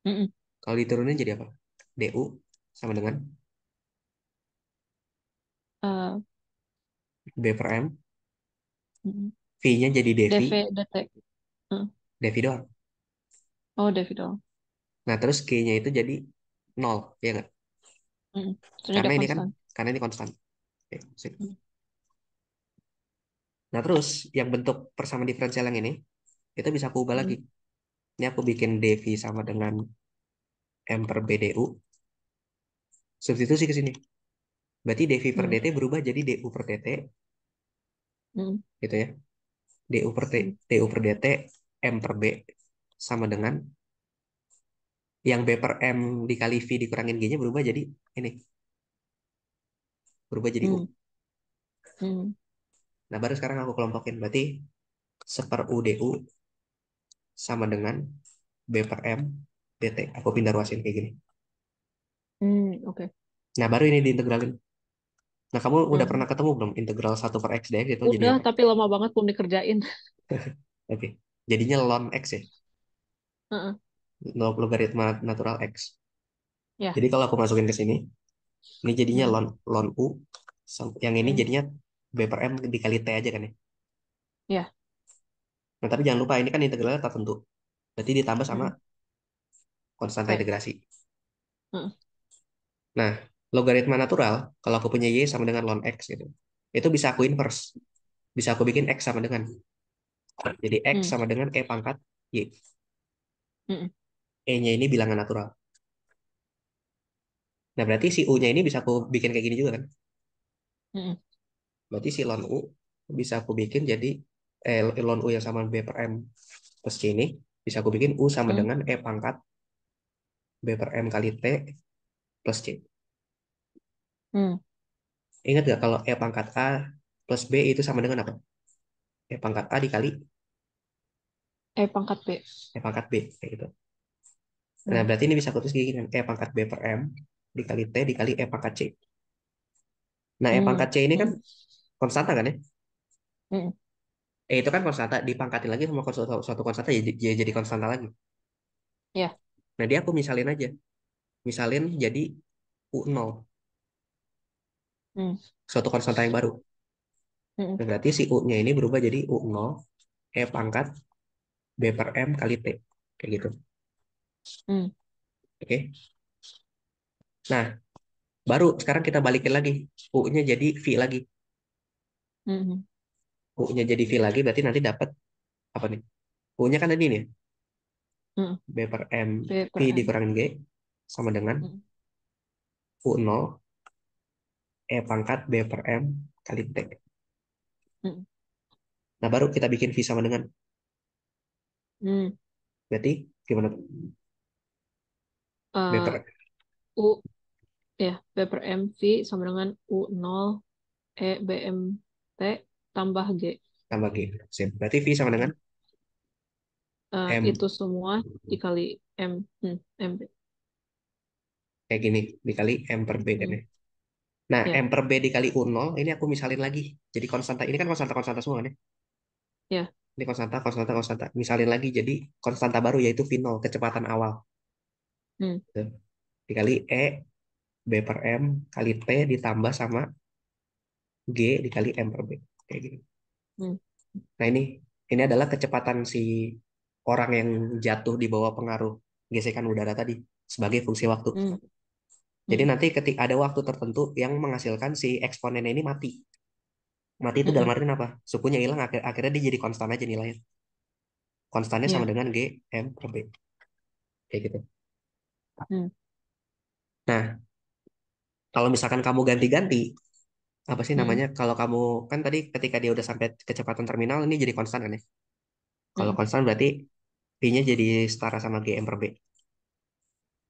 Mm -mm. Kalau diturunin jadi apa? DU sama dengan? Uh, eh. B per M. Mm -mm. V-nya jadi DV. DV, DT. Mm. DV doang. Oh, DV doang. Nah, terus G-nya itu jadi 0, ya nggak? Mm. Karena ini konstan. kan, karena ini konstan. Oke, okay, sip. Mm. Nah terus yang bentuk persamaan diferensial yang ini itu bisa aku ubah lagi. Hmm. Ini aku bikin dv sama dengan m per bdu. Substitusi ke sini. Berarti dv per hmm. dt berubah jadi du per dt. Hmm. Gitu ya. du per, t, hmm. du per dt m per b sama dengan yang b per m dikali v dikurangin g-nya berubah jadi ini. Berubah jadi u. Nah, baru sekarang aku kelompokin. Berarti seper UDU sama dengan B per M DT. Aku pindah ruasin kayak gini. Hmm, oke. Okay. Nah, baru ini diintegralin. Nah, kamu hmm. udah pernah ketemu belum integral 1 per X dx itu? Udah, jadinya... tapi lama banget belum dikerjain. oke. Okay. Jadinya ln X ya? Uh -uh. Logaritma natural X. Ya. Jadi kalau aku masukin ke sini, ini jadinya hmm. ln, ln U. Yang ini hmm. jadinya B per M dikali T aja kan ya? Iya. Nah, tapi jangan lupa ini kan integralnya tertentu. Berarti ditambah sama hmm. konstanta integrasi. Hmm. Nah, logaritma natural, kalau aku punya Y sama dengan ln X gitu, itu bisa aku inverse. Bisa aku bikin X sama dengan. Jadi X hmm. sama dengan E pangkat Y. Hmm. E-nya ini bilangan natural. Nah, berarti si U-nya ini bisa aku bikin kayak gini juga kan? Hmm. Berarti si ln U bisa aku bikin jadi eh, ln U yang sama B per M plus C ini. Bisa aku bikin U sama hmm. dengan E pangkat B per M kali T plus C. Hmm. Ingat gak kalau E pangkat A plus B itu sama dengan apa? E pangkat A dikali? E pangkat B. E pangkat B, kayak gitu. Nah, hmm. Nah, berarti ini bisa aku tulis gini E pangkat B per M dikali T dikali E pangkat C. Nah, E pangkat C ini kan hmm konstanta kan ya? Mm. Eh itu kan konstanta dipangkatin lagi sama suatu konstanta jadi, ya, ya jadi konstanta lagi. Iya. Yeah. Nah dia aku misalin aja, misalin jadi u 0 mm. suatu konstanta yang baru. Mm. berarti si u-nya ini berubah jadi u 0 e pangkat b per m kali t kayak gitu. Mm. Oke. Okay. Nah baru sekarang kita balikin lagi u-nya jadi v lagi mm mm-hmm. U-nya jadi V lagi berarti nanti dapat apa nih? U-nya kan tadi nih. Mm. B per M. B per V M. G sama dengan mm. Mm-hmm. U0 E pangkat B per M kali T. Mm. Nah, baru kita bikin V sama dengan. Mm. Berarti gimana? Uh, B per M. Eh, U ya, B per M V sama dengan U0 E b m T tambah G. Tambah G. Sip. Berarti V sama dengan? Uh, M. Itu semua dikali M. Hmm, M. Kayak gini, dikali M per B kan hmm. ya. Nah, yeah. M per B dikali U0, ini aku misalin lagi. Jadi konstanta, ini kan konstanta-konstanta semua kan ya? Yeah. Ini konstanta, konstanta, konstanta. Misalin lagi jadi konstanta baru yaitu V0, kecepatan awal. Hmm. Dikali E, B per M, kali T ditambah sama G dikali M per B. Kayak gini. Hmm. Nah ini, ini adalah kecepatan si orang yang jatuh di bawah pengaruh gesekan udara tadi sebagai fungsi waktu. Hmm. Jadi hmm. nanti ketika ada waktu tertentu yang menghasilkan si eksponen ini mati. Mati itu hmm. dalam artian apa? Sukunya hilang akhir akhirnya dia jadi konstan aja nilainya. Konstannya yeah. sama dengan G M per B. Kayak gitu. Hmm. Nah, kalau misalkan kamu ganti-ganti, apa sih hmm. namanya hmm. kalau kamu kan tadi ketika dia udah sampai kecepatan terminal ini jadi konstan kan ya kalau hmm. konstan berarti v nya jadi setara sama gm per b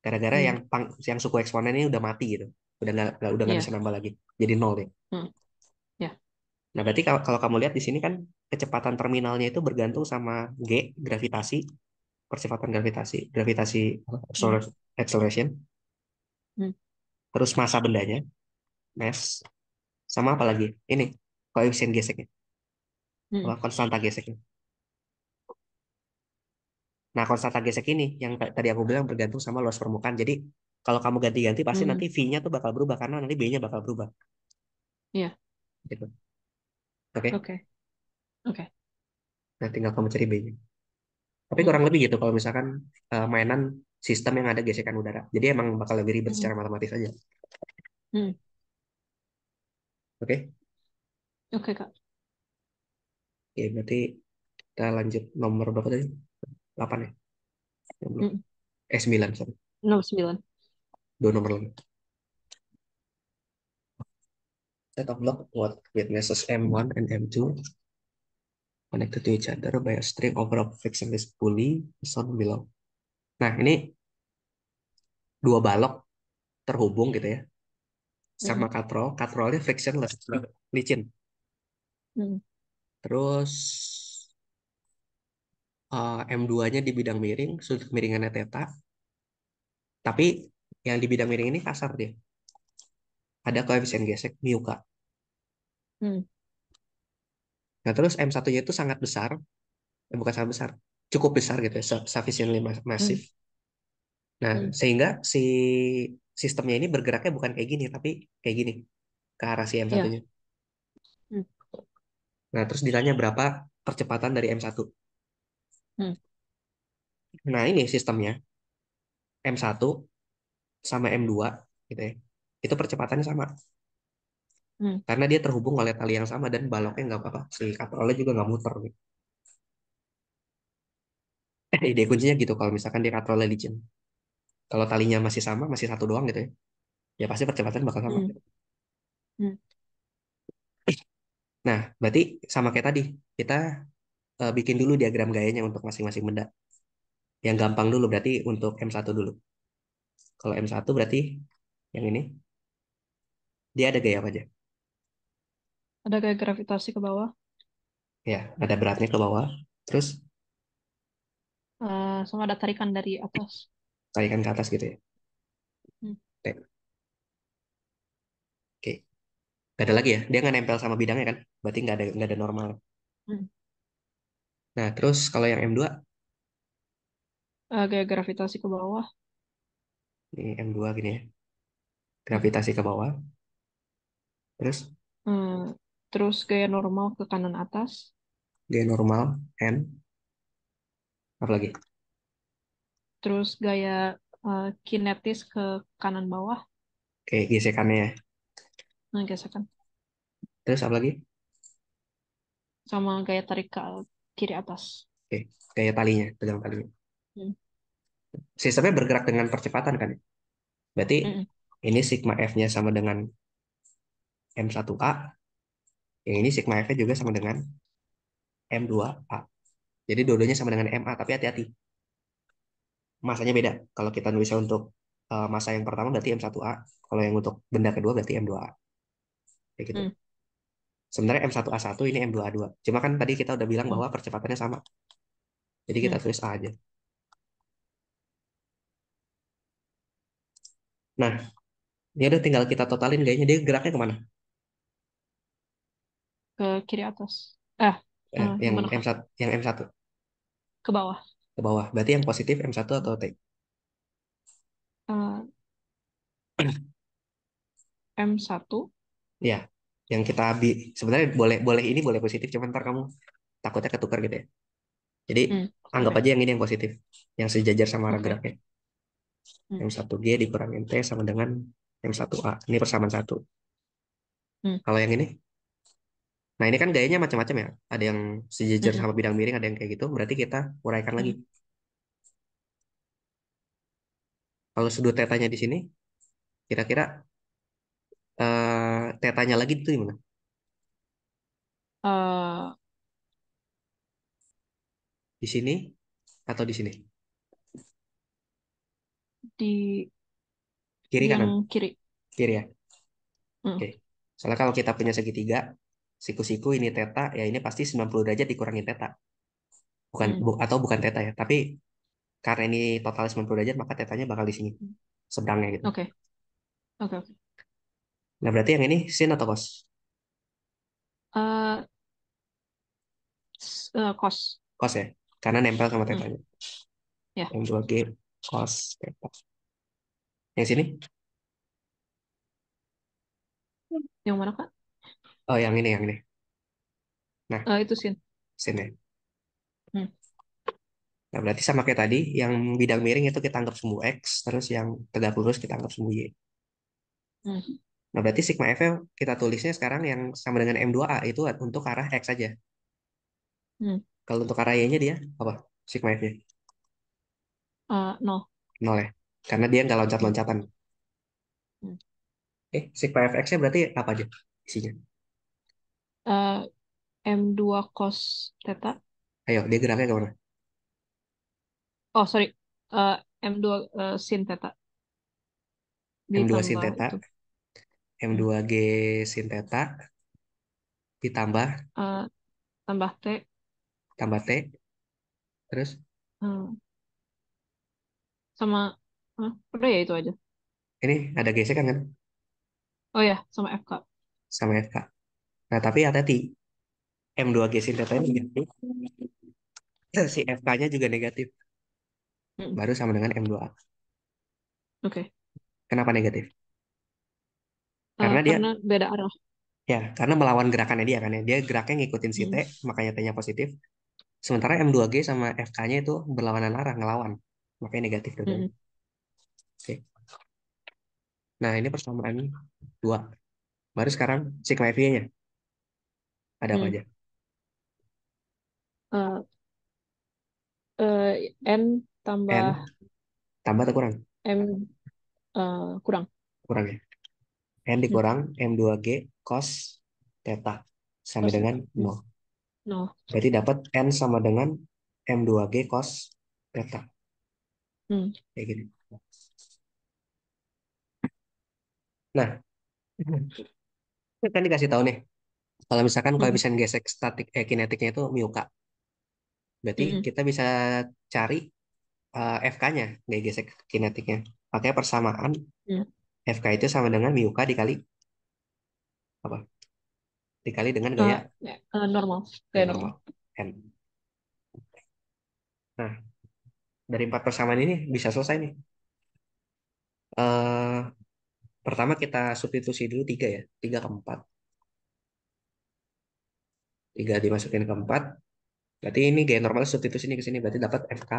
gara-gara hmm. yang pang, yang suku eksponen ini udah mati gitu udah gak, udah nggak yeah. bisa nambah lagi jadi nol deh hmm. yeah. nah berarti kalau, kalau kamu lihat di sini kan kecepatan terminalnya itu bergantung sama g gravitasi percepatan gravitasi gravitasi acceleration hmm. terus masa bendanya mass sama apa lagi ini koefisien geseknya hmm. konstanta geseknya nah konstanta gesek ini yang tadi aku bilang bergantung sama luas permukaan jadi kalau kamu ganti-ganti pasti hmm. nanti v-nya tuh bakal berubah karena nanti b-nya bakal berubah iya yeah. gitu oke okay? oke okay. oke okay. nah tinggal kamu cari b-nya tapi hmm. kurang lebih gitu kalau misalkan uh, mainan sistem yang ada gesekan udara. Jadi emang bakal lebih ribet hmm. secara matematis aja. Hmm. Oke? Oke, okay, Kak. Oke, berarti kita lanjut nomor berapa tadi? 8 ya? Nomor. Mm. Eh, 9, sorry. Nomor 9. Dua nomor lagi. Set of block what with M1 and M2 connected to each other by a string over a fixed list pulley shown below. Nah, ini dua balok terhubung gitu ya sama mm-hmm. katrol katrolnya frictionless licin hmm. terus uh, eh, M2-nya di bidang miring sudut miringannya tetap. tapi yang di bidang miring ini kasar dia ada koefisien gesek miuka. Hmm. nah terus M1-nya itu sangat besar eh, bukan sangat besar cukup besar gitu ya sufficiently hmm. nah hmm. sehingga si sistemnya ini bergeraknya bukan kayak gini tapi kayak gini ke arah si M1 iya. nya. Yeah. Hmm. Nah terus ditanya berapa percepatan dari M1. Hmm. Nah ini sistemnya M1 sama M2 gitu ya. Itu percepatannya sama. Hmm. Karena dia terhubung oleh tali yang sama dan baloknya nggak apa-apa. Si katrolnya juga nggak muter. Gitu. Ide kuncinya gitu kalau misalkan dia katrolnya licin kalau talinya masih sama masih satu doang gitu ya ya pasti percepatan bakal sama hmm. Hmm. nah berarti sama kayak tadi kita uh, bikin dulu diagram gayanya untuk masing-masing benda yang gampang dulu berarti untuk M1 dulu kalau M1 berarti yang ini dia ada gaya apa aja ada gaya gravitasi ke bawah ya ada beratnya ke bawah terus uh, sama ada tarikan dari atas tarikan ke atas gitu ya. Hmm. Oke. Oke. ada lagi ya? Dia nggak nempel sama bidangnya kan? Berarti nggak ada nggak ada normal. Hmm. Nah, terus kalau yang M2? gaya eh, gravitasi ke bawah. Ini M2 gini ya. Hmm. Gravitasi ke bawah. Terus? Hmm. terus gaya normal ke kanan atas. Gaya normal, N. Apa lagi? terus gaya uh, kinetis ke kanan bawah. Oke, gesekannya ya. Nah, gesekan. Terus apa lagi? Sama gaya tarik ke kiri atas. Oke, gaya talinya, pegang talinya. Hmm. Sistemnya bergerak dengan percepatan kan? Ya? Berarti hmm. ini sigma F-nya sama dengan M1A. Yang ini sigma F-nya juga sama dengan M2A. Jadi dua-duanya sama dengan MA, tapi hati-hati masanya beda. Kalau kita nulisnya untuk uh, masa yang pertama berarti M1A, kalau yang untuk benda kedua berarti M2A. Kayak gitu. Hmm. Sebenarnya M1A1 ini M2A2. Cuma kan tadi kita udah bilang hmm. bahwa percepatannya sama. Jadi kita hmm. tulis A aja. Nah, ini udah tinggal kita totalin kayaknya dia geraknya kemana? Ke kiri atas. Eh, eh, eh yang M1 yang M1. Ke bawah ke bawah. Berarti yang positif M1 atau T? Uh, eh, M1. Ya, yang kita bi sebenarnya boleh boleh ini boleh positif, cuman ntar kamu takutnya ketukar gitu ya. Jadi hmm, anggap aja yang ini yang positif, yang sejajar sama arah geraknya. Hmm. M1G hmm. dikurangin T sama dengan M1A. Ini persamaan satu. Hmm. Kalau yang ini? Nah, ini kan gayanya macam-macam ya. Ada yang sejajar sama bidang miring, ada yang kayak gitu. Berarti kita uraikan lagi. Kalau sudut tetanya di sini, kira-kira uh, tetanya lagi itu gimana? Uh, di sini atau di sini? Di kiri kanan. Kiri. Kiri ya. Mm. Oke. Okay. Soalnya kalau kita punya segitiga, siku-siku ini teta ya ini pasti 90 derajat dikurangin teta bukan hmm. bu, atau bukan teta ya tapi karena ini total 90 derajat maka tetanya bakal di sini seberangnya gitu oke okay. oke okay, okay. nah berarti yang ini sin atau cos uh, uh, cos cos ya karena nempel sama hmm. tetanya hmm. ya yeah. yang dua g cos teta yang sini yang mana kak Oh, yang ini, yang ini. Nah, oh, itu sin. sini. Hmm. Nah, berarti sama kayak tadi, yang bidang miring itu kita anggap sumbu X, terus yang tegak lurus kita anggap sumbu Y. Hmm. Nah, berarti sigma FL kita tulisnya sekarang yang sama dengan M2A itu untuk arah X aja. Hmm. Kalau untuk arah Y-nya dia apa? Sigma F-nya. Uh, nol. Nol ya? Karena dia nggak loncat-loncatan. Hmm. Eh, sigma FX-nya berarti apa aja isinya? uh, eh, M2 cos theta. Ayo, dia geraknya ke mana? Oh, sorry. Uh, eh, M2 uh, eh, sin theta. M2 sin theta. Itu. M2G hmm. sin theta. Ditambah. Uh, tambah T. Tambah T. Terus? Hmm. Sama. Huh? Udah ya itu aja. Ini ada gesekan kan? Oh ya, sama FK. Sama FK. Nah, tapi hati-hati. M2G sintetanya negatif. Si FK-nya juga negatif. Baru sama dengan M2A. Oke. Okay. Kenapa negatif? Eh, karena, dia karena beda arah. Ya, karena melawan gerakannya dia kan ya. Dia geraknya ngikutin si T, mm. makanya T-nya positif. Sementara M2G sama FK-nya itu berlawanan arah, ngelawan. Makanya negatif Hmm. Oke. Okay. Nah, ini persamaan dua. Baru sekarang sigma FI-nya. Ada apa Hmm. aja? eh eh, N N tambah atau kurang? M uh, kurang. Kurang ya. N hmm. dikurang Hmm. M2G cos theta sama Cos dengan theta. Hmm. 0. Berarti dapat N sama dengan M2G cos theta. Hmm. Kayak gini. Nah, kan dikasih tahu nih. Kalau misalkan hmm. bisa gesek statik eh, kinetiknya itu mu k. Berarti hmm. kita bisa cari uh, eh, FK-nya, gaya gesek kinetiknya. Pakai persamaan hmm. FK itu sama dengan mu dikali apa? Dikali dengan gaya uh, normal. Gaya normal. normal. N. Nah, dari empat persamaan ini bisa selesai nih. Uh, pertama kita substitusi dulu tiga ya, tiga ke empat. 3 dimasukin ke 4. Berarti ini gaya normal substitusi ini ke sini. Berarti dapat FK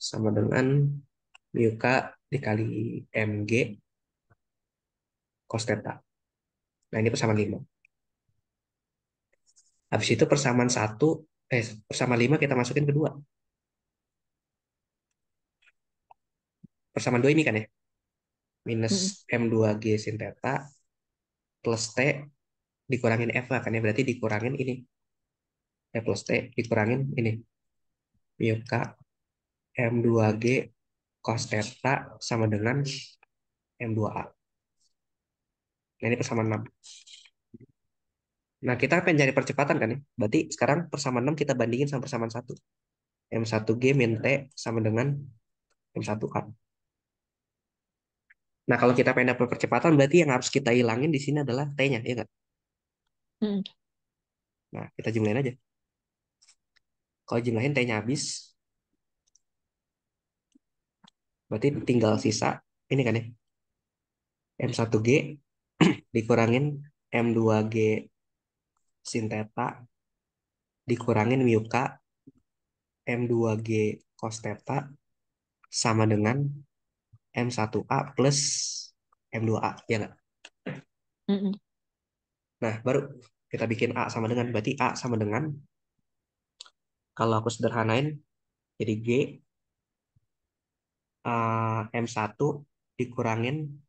sama dengan mu K dikali MG cos theta. Nah ini persamaan 5. Habis itu persamaan 1, eh persamaan 5 kita masukin ke 2. Persamaan 2 ini kan ya? Minus hmm. M2G sin theta plus T dikurangin F kan ya berarti dikurangin ini F plus T dikurangin ini mu K M2G cos theta sama dengan M2A nah ini persamaan 6 nah kita pengen cari percepatan kan ya berarti sekarang persamaan 6 kita bandingin sama persamaan 1 M1G min T sama dengan M1A Nah, kalau kita pengen dapat percepatan, berarti yang harus kita hilangin di sini adalah T-nya, ya nggak? Hmm. Nah, kita jumlahin aja. Kalau jumlahin T-nya habis, berarti tinggal sisa ini kan ya. M1G dikurangin M2G sin theta dikurangin mu k M2G cos theta sama dengan M1A plus M2A, ya nggak? Mm -mm. Nah, baru kita bikin A sama dengan. Berarti A sama dengan, kalau aku sederhanain, jadi G uh, eh, M1 dikurangin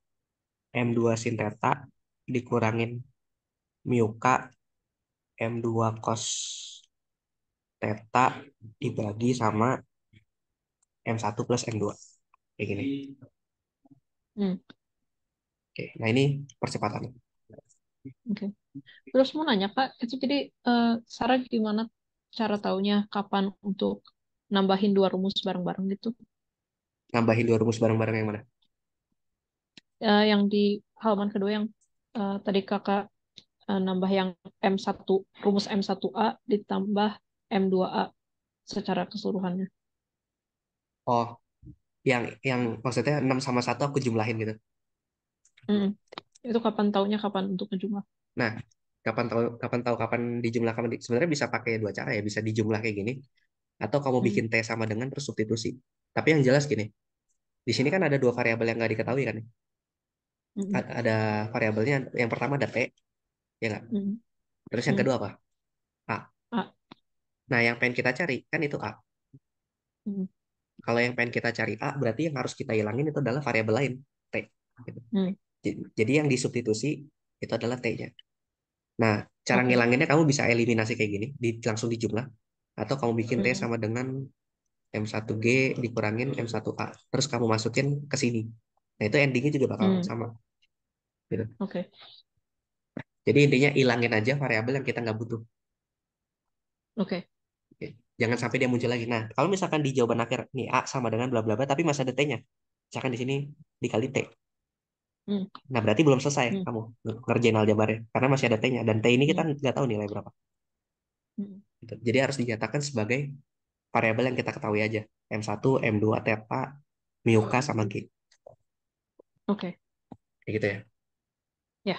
M2 sin theta dikurangin mu K M2 cos theta dibagi sama M1 plus M2. Kayak gini. Hmm. Oke, nah ini percepatannya. Oke. Terus mau nanya Pak itu jadi uh, Sarah gimana cara taunya kapan untuk nambahin dua rumus bareng-bareng gitu? Nambahin dua rumus bareng-bareng yang mana? Uh, yang di halaman kedua yang uh, tadi Kakak uh, nambah yang M1, rumus M1A ditambah M2A secara keseluruhannya. Oh, yang yang maksudnya 6 sama 1 aku jumlahin gitu. Mm. Itu kapan taunya kapan untuk jumlah? Nah, kapan tahu kapan tahu kapan dijumlah kapan di, sebenarnya bisa pakai dua cara ya, bisa dijumlah kayak gini atau kamu hmm. bikin T sama dengan terus substitusi. Tapi yang jelas gini. Di sini kan ada dua variabel yang nggak diketahui kan. Ya? Hmm. A ada variabelnya yang pertama ada t, ya nggak? Hmm. Terus yang kedua apa? A. A. Nah, yang pengen kita cari kan itu A. Kalau yang pengen kita cari A, berarti yang harus kita hilangin itu adalah variabel lain, T. Gitu. Jadi yang disubstitusi itu adalah T-nya. Nah, cara ngilanginnya kamu bisa eliminasi kayak gini, di, langsung dijumlah. Atau kamu bikin T sama dengan M1G dikurangin M1A. Terus kamu masukin ke sini. Nah, itu endingnya juga bakal hmm. sama. Gitu. Oke. Okay. Jadi intinya ilangin aja variabel yang kita nggak butuh. Oke. Okay. Jangan sampai dia muncul lagi. Nah, kalau misalkan di jawaban akhir nih A sama dengan bla bla bla tapi masih ada T-nya. Misalkan di sini dikali T. Hmm. Nah, berarti belum selesai hmm. kamu ngerjain aljabarnya karena masih ada T-nya dan T ini kita hmm. nggak tahu nilai berapa. Hmm. Gitu. Jadi harus dinyatakan sebagai variabel yang kita ketahui aja. M1, M2, TEPA, mu K hmm. sama G. Oke. Okay. Kayak gitu ya. Ya.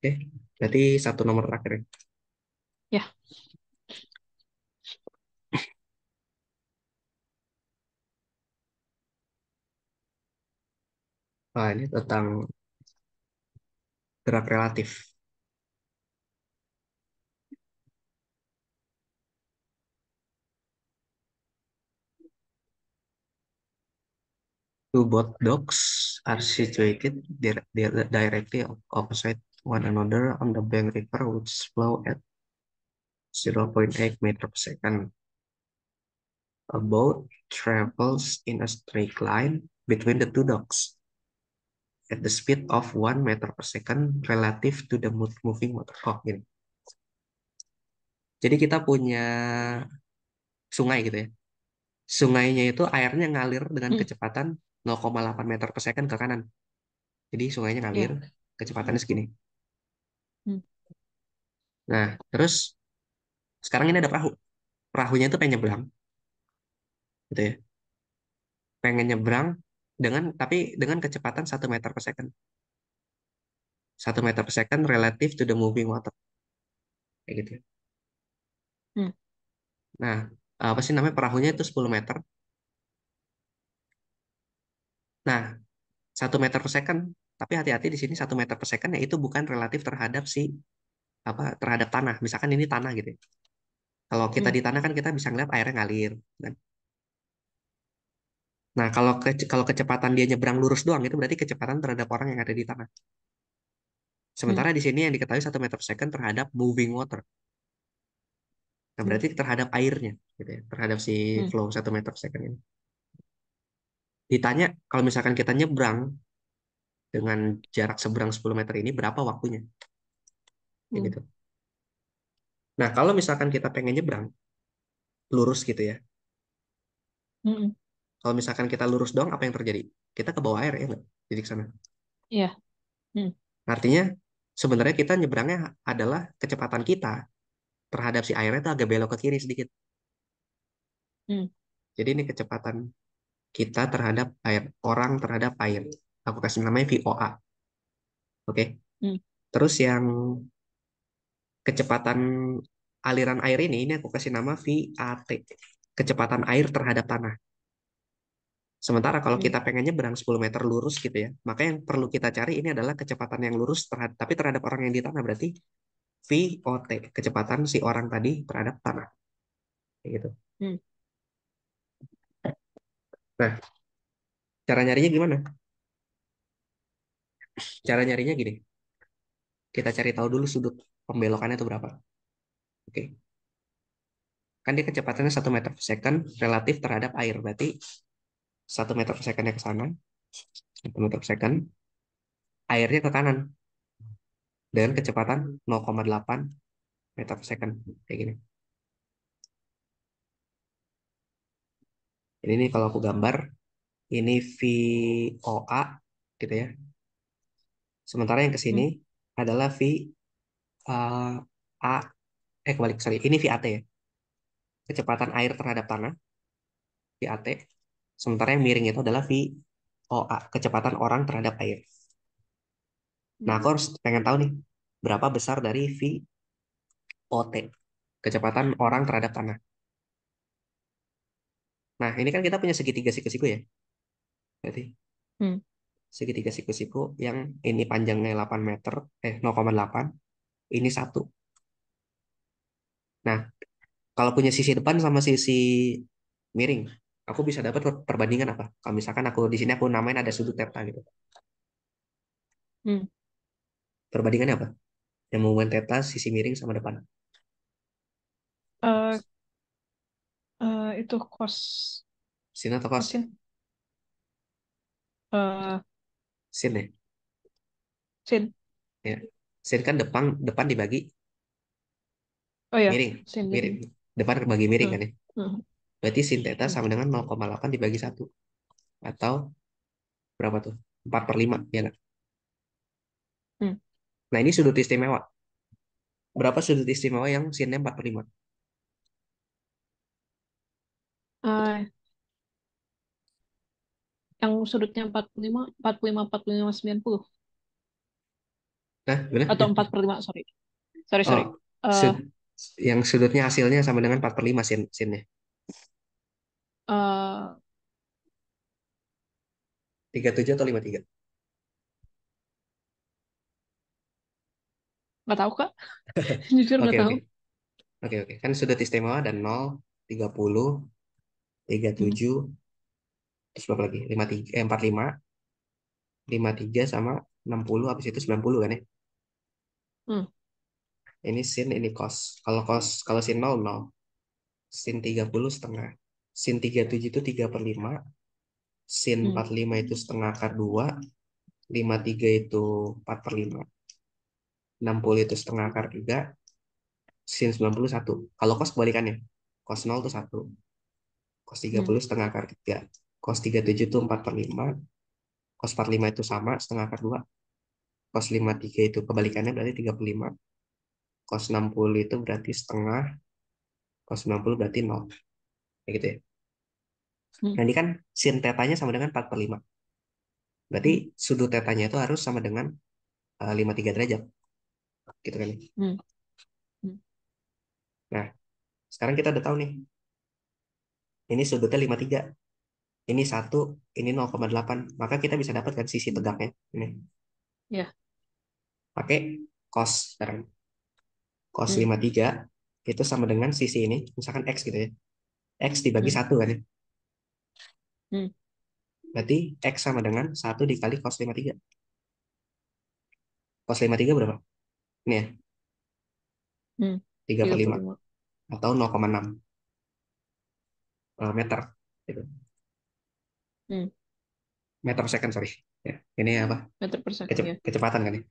Oke, berarti satu nomor terakhir ya. Ya. Nah, ini tentang gerak relatif. Two both docks are situated directly opposite one another on the bank river which flow at 0.8 meter per second. A boat travels in a straight line between the two docks at the speed of one meter per second relative to the moving motor clock oh, gini. Jadi kita punya sungai gitu ya. Sungainya itu airnya ngalir dengan hmm. kecepatan 0,8 meter per second ke kanan. Jadi sungainya iya. ngalir, yeah. kecepatannya segini. Hmm. Nah, terus sekarang ini ada perahu. Perahunya itu pengen nyebrang. Gitu ya. Pengen nyebrang, dengan tapi dengan kecepatan 1 meter per second. 1 meter per second relative to the moving water. Kayak gitu. Hmm. Nah, apa sih namanya perahunya itu 10 meter. Nah, 1 meter per second, tapi hati-hati di sini 1 meter per second ya itu bukan relatif terhadap si apa terhadap tanah. Misalkan ini tanah gitu. Ya. Kalau kita hmm. di tanah kan kita bisa ngeliat airnya ngalir. Kan? Nah, kalau ke, kalau kecepatan dia nyebrang lurus doang itu berarti kecepatan terhadap orang yang ada di tanah. Sementara hmm. di sini yang diketahui satu meter per second terhadap moving water. Nah, berarti hmm. terhadap airnya, gitu ya, terhadap si hmm. flow satu meter per second ini. Ditanya kalau misalkan kita nyebrang dengan jarak seberang 10 meter ini berapa waktunya? Hmm. Gitu. Nah, kalau misalkan kita pengen nyebrang lurus gitu ya. Hmm kalau misalkan kita lurus dong, apa yang terjadi? Kita ke bawah air ya nggak? Jadi ke sana. Iya. Hmm. Artinya sebenarnya kita nyebrangnya adalah kecepatan kita terhadap si airnya itu agak belok ke kiri sedikit. Hmm. Jadi ini kecepatan kita terhadap air, orang terhadap air. Aku kasih namanya VOA. Oke. Hmm. Terus yang kecepatan aliran air ini ini aku kasih nama VAT kecepatan air terhadap tanah Sementara kalau hmm. kita pengennya berang 10 meter lurus gitu ya, maka yang perlu kita cari ini adalah kecepatan yang lurus terhadap, tapi terhadap orang yang di tanah berarti VOT, kecepatan si orang tadi terhadap tanah. Kayak gitu. Hmm. Nah, cara nyarinya gimana? Cara nyarinya gini. Kita cari tahu dulu sudut pembelokannya itu berapa. Oke. Okay. Kan dia kecepatannya 1 meter per second relatif terhadap air. Berarti 1 meter per secondnya ke sana, 1 meter per second, airnya ke kanan dengan kecepatan 0,8 meter per second kayak gini. Ini kalau aku gambar, ini VOA gitu ya. Sementara yang ke sini hmm. adalah V uh, A eh kebalik sorry, ini VAT ya. Kecepatan air terhadap tanah VAT Sementara yang miring itu adalah VOA, kecepatan orang terhadap air. Nah, aku hmm. harus pengen tahu nih, berapa besar dari VOT, kecepatan orang terhadap tanah. Nah, ini kan kita punya segitiga siku-siku ya. Berarti hmm. segitiga siku-siku yang ini panjangnya 8 meter, eh 0,8, ini satu. Nah, kalau punya sisi depan sama sisi miring, aku bisa dapat perbandingan apa? Kalau misalkan aku di sini aku namain ada sudut theta gitu. Hmm. Perbandingannya apa? Yang menghubungkan theta sisi miring sama depan. Uh, uh, itu cos. Sin atau cos? Sin. Uh, sin ya? Sin. Ya. Sin kan depan depan dibagi Oh ya, miring. Sin miring. Depan dibagi miring uh, kan ya? Uh. Berarti sin theta iya. sama dengan 0,8 dibagi 1. Atau berapa tuh? 4 per 5. Ya, nah. Hmm. nah, ini sudut istimewa. Berapa sudut istimewa yang sinnya 4 per 5? Uh, eh, yang sudutnya 45, 45, 45, 90. Nah, benar? Atau 4 per 5, sorry. Sorry, sorry. Oh, sud uh, yang sudutnya hasilnya sama dengan 4 per 5 sin sinnya. Eh, tiga tujuh atau lima tiga nggak tahu kak jujur oke nggak tahu oke oke okay. kan sudah istimewa dan nol tiga puluh tiga tujuh terus berapa lagi lima tiga eh, empat lima lima tiga sama enam puluh habis itu sembilan puluh kan ya Hmm. ini sin ini cos kalau cos kalau sin nol nol sin tiga puluh setengah sin 37 itu 3 per 5, sin hmm. 45 itu setengah akar 2, 53 itu 4 per 5, 60 itu setengah akar 3, sin 91. Kalau cos kebalikannya, cos 0 itu 1, cos 30 hmm. setengah akar 3, cos 37 itu 4 per 5, cos 45 itu sama, setengah akar 2, cos 53 itu kebalikannya berarti 35, cos 60 itu berarti setengah, cos 90 berarti 0. Kayak gitu ya. Hmm. Nah, ini kan sin tetanya sama dengan 4 per 5. Berarti hmm. sudut tetanya itu harus sama dengan uh, eh, 53 derajat. Gitu kan. Ya? Hmm. Hmm. Nah, sekarang kita udah tahu nih. Ini sudutnya 53. Ini 1, ini 0,8. Maka kita bisa dapatkan sisi tegaknya. Ini. Ya. Yeah. Pakai cos sekarang. Cos hmm. 53 itu sama dengan sisi ini. Misalkan X gitu ya. X dibagi hmm. satu hmm. kan ya? Hmm. Berarti X sama dengan 1 dikali cos 53. Cos 53 berapa? Ini ya? Hmm. 35. 35. Atau 0,6 uh, eh, meter. Gitu. Hmm. Meter per second, sorry. Ya. Ini apa? Meter per second, Kece ya. Kecepatan kan ya?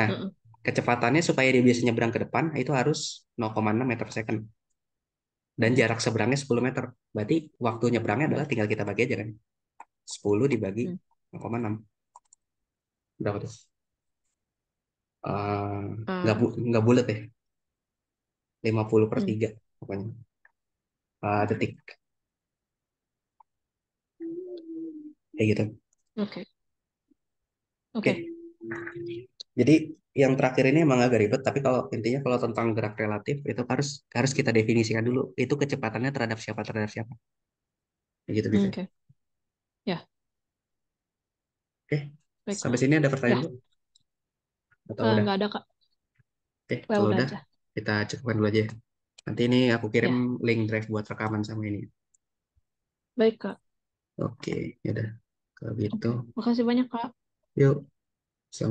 Nah, uh -uh. kecepatannya supaya dia biasanya berang ke depan, itu harus 0,6 meter per second dan jarak seberangnya 10 meter. Berarti waktu nyebrangnya adalah tinggal kita bagi aja kan. 10 dibagi hmm. 0,6. Berapa tuh? Uh, uh. Nggak, bu bulat ya. 50 per hmm. 3 pokoknya. Uh, detik. Kayak gitu. Oke. Okay. Oke. Okay. Okay. Jadi yang terakhir ini emang agak ribet tapi kalau intinya kalau tentang gerak relatif itu harus harus kita definisikan dulu itu kecepatannya terhadap siapa terhadap siapa gitu bisa oke ya oke sampai sini ada pertanyaan ya. atau uh, udah nggak ada kak oke okay, well, udah aja. kita cukupkan dulu aja ya. nanti ini aku kirim ya. link drive buat rekaman sama ini baik kak oke okay, ya udah. kalau gitu okay. makasih banyak kak yuk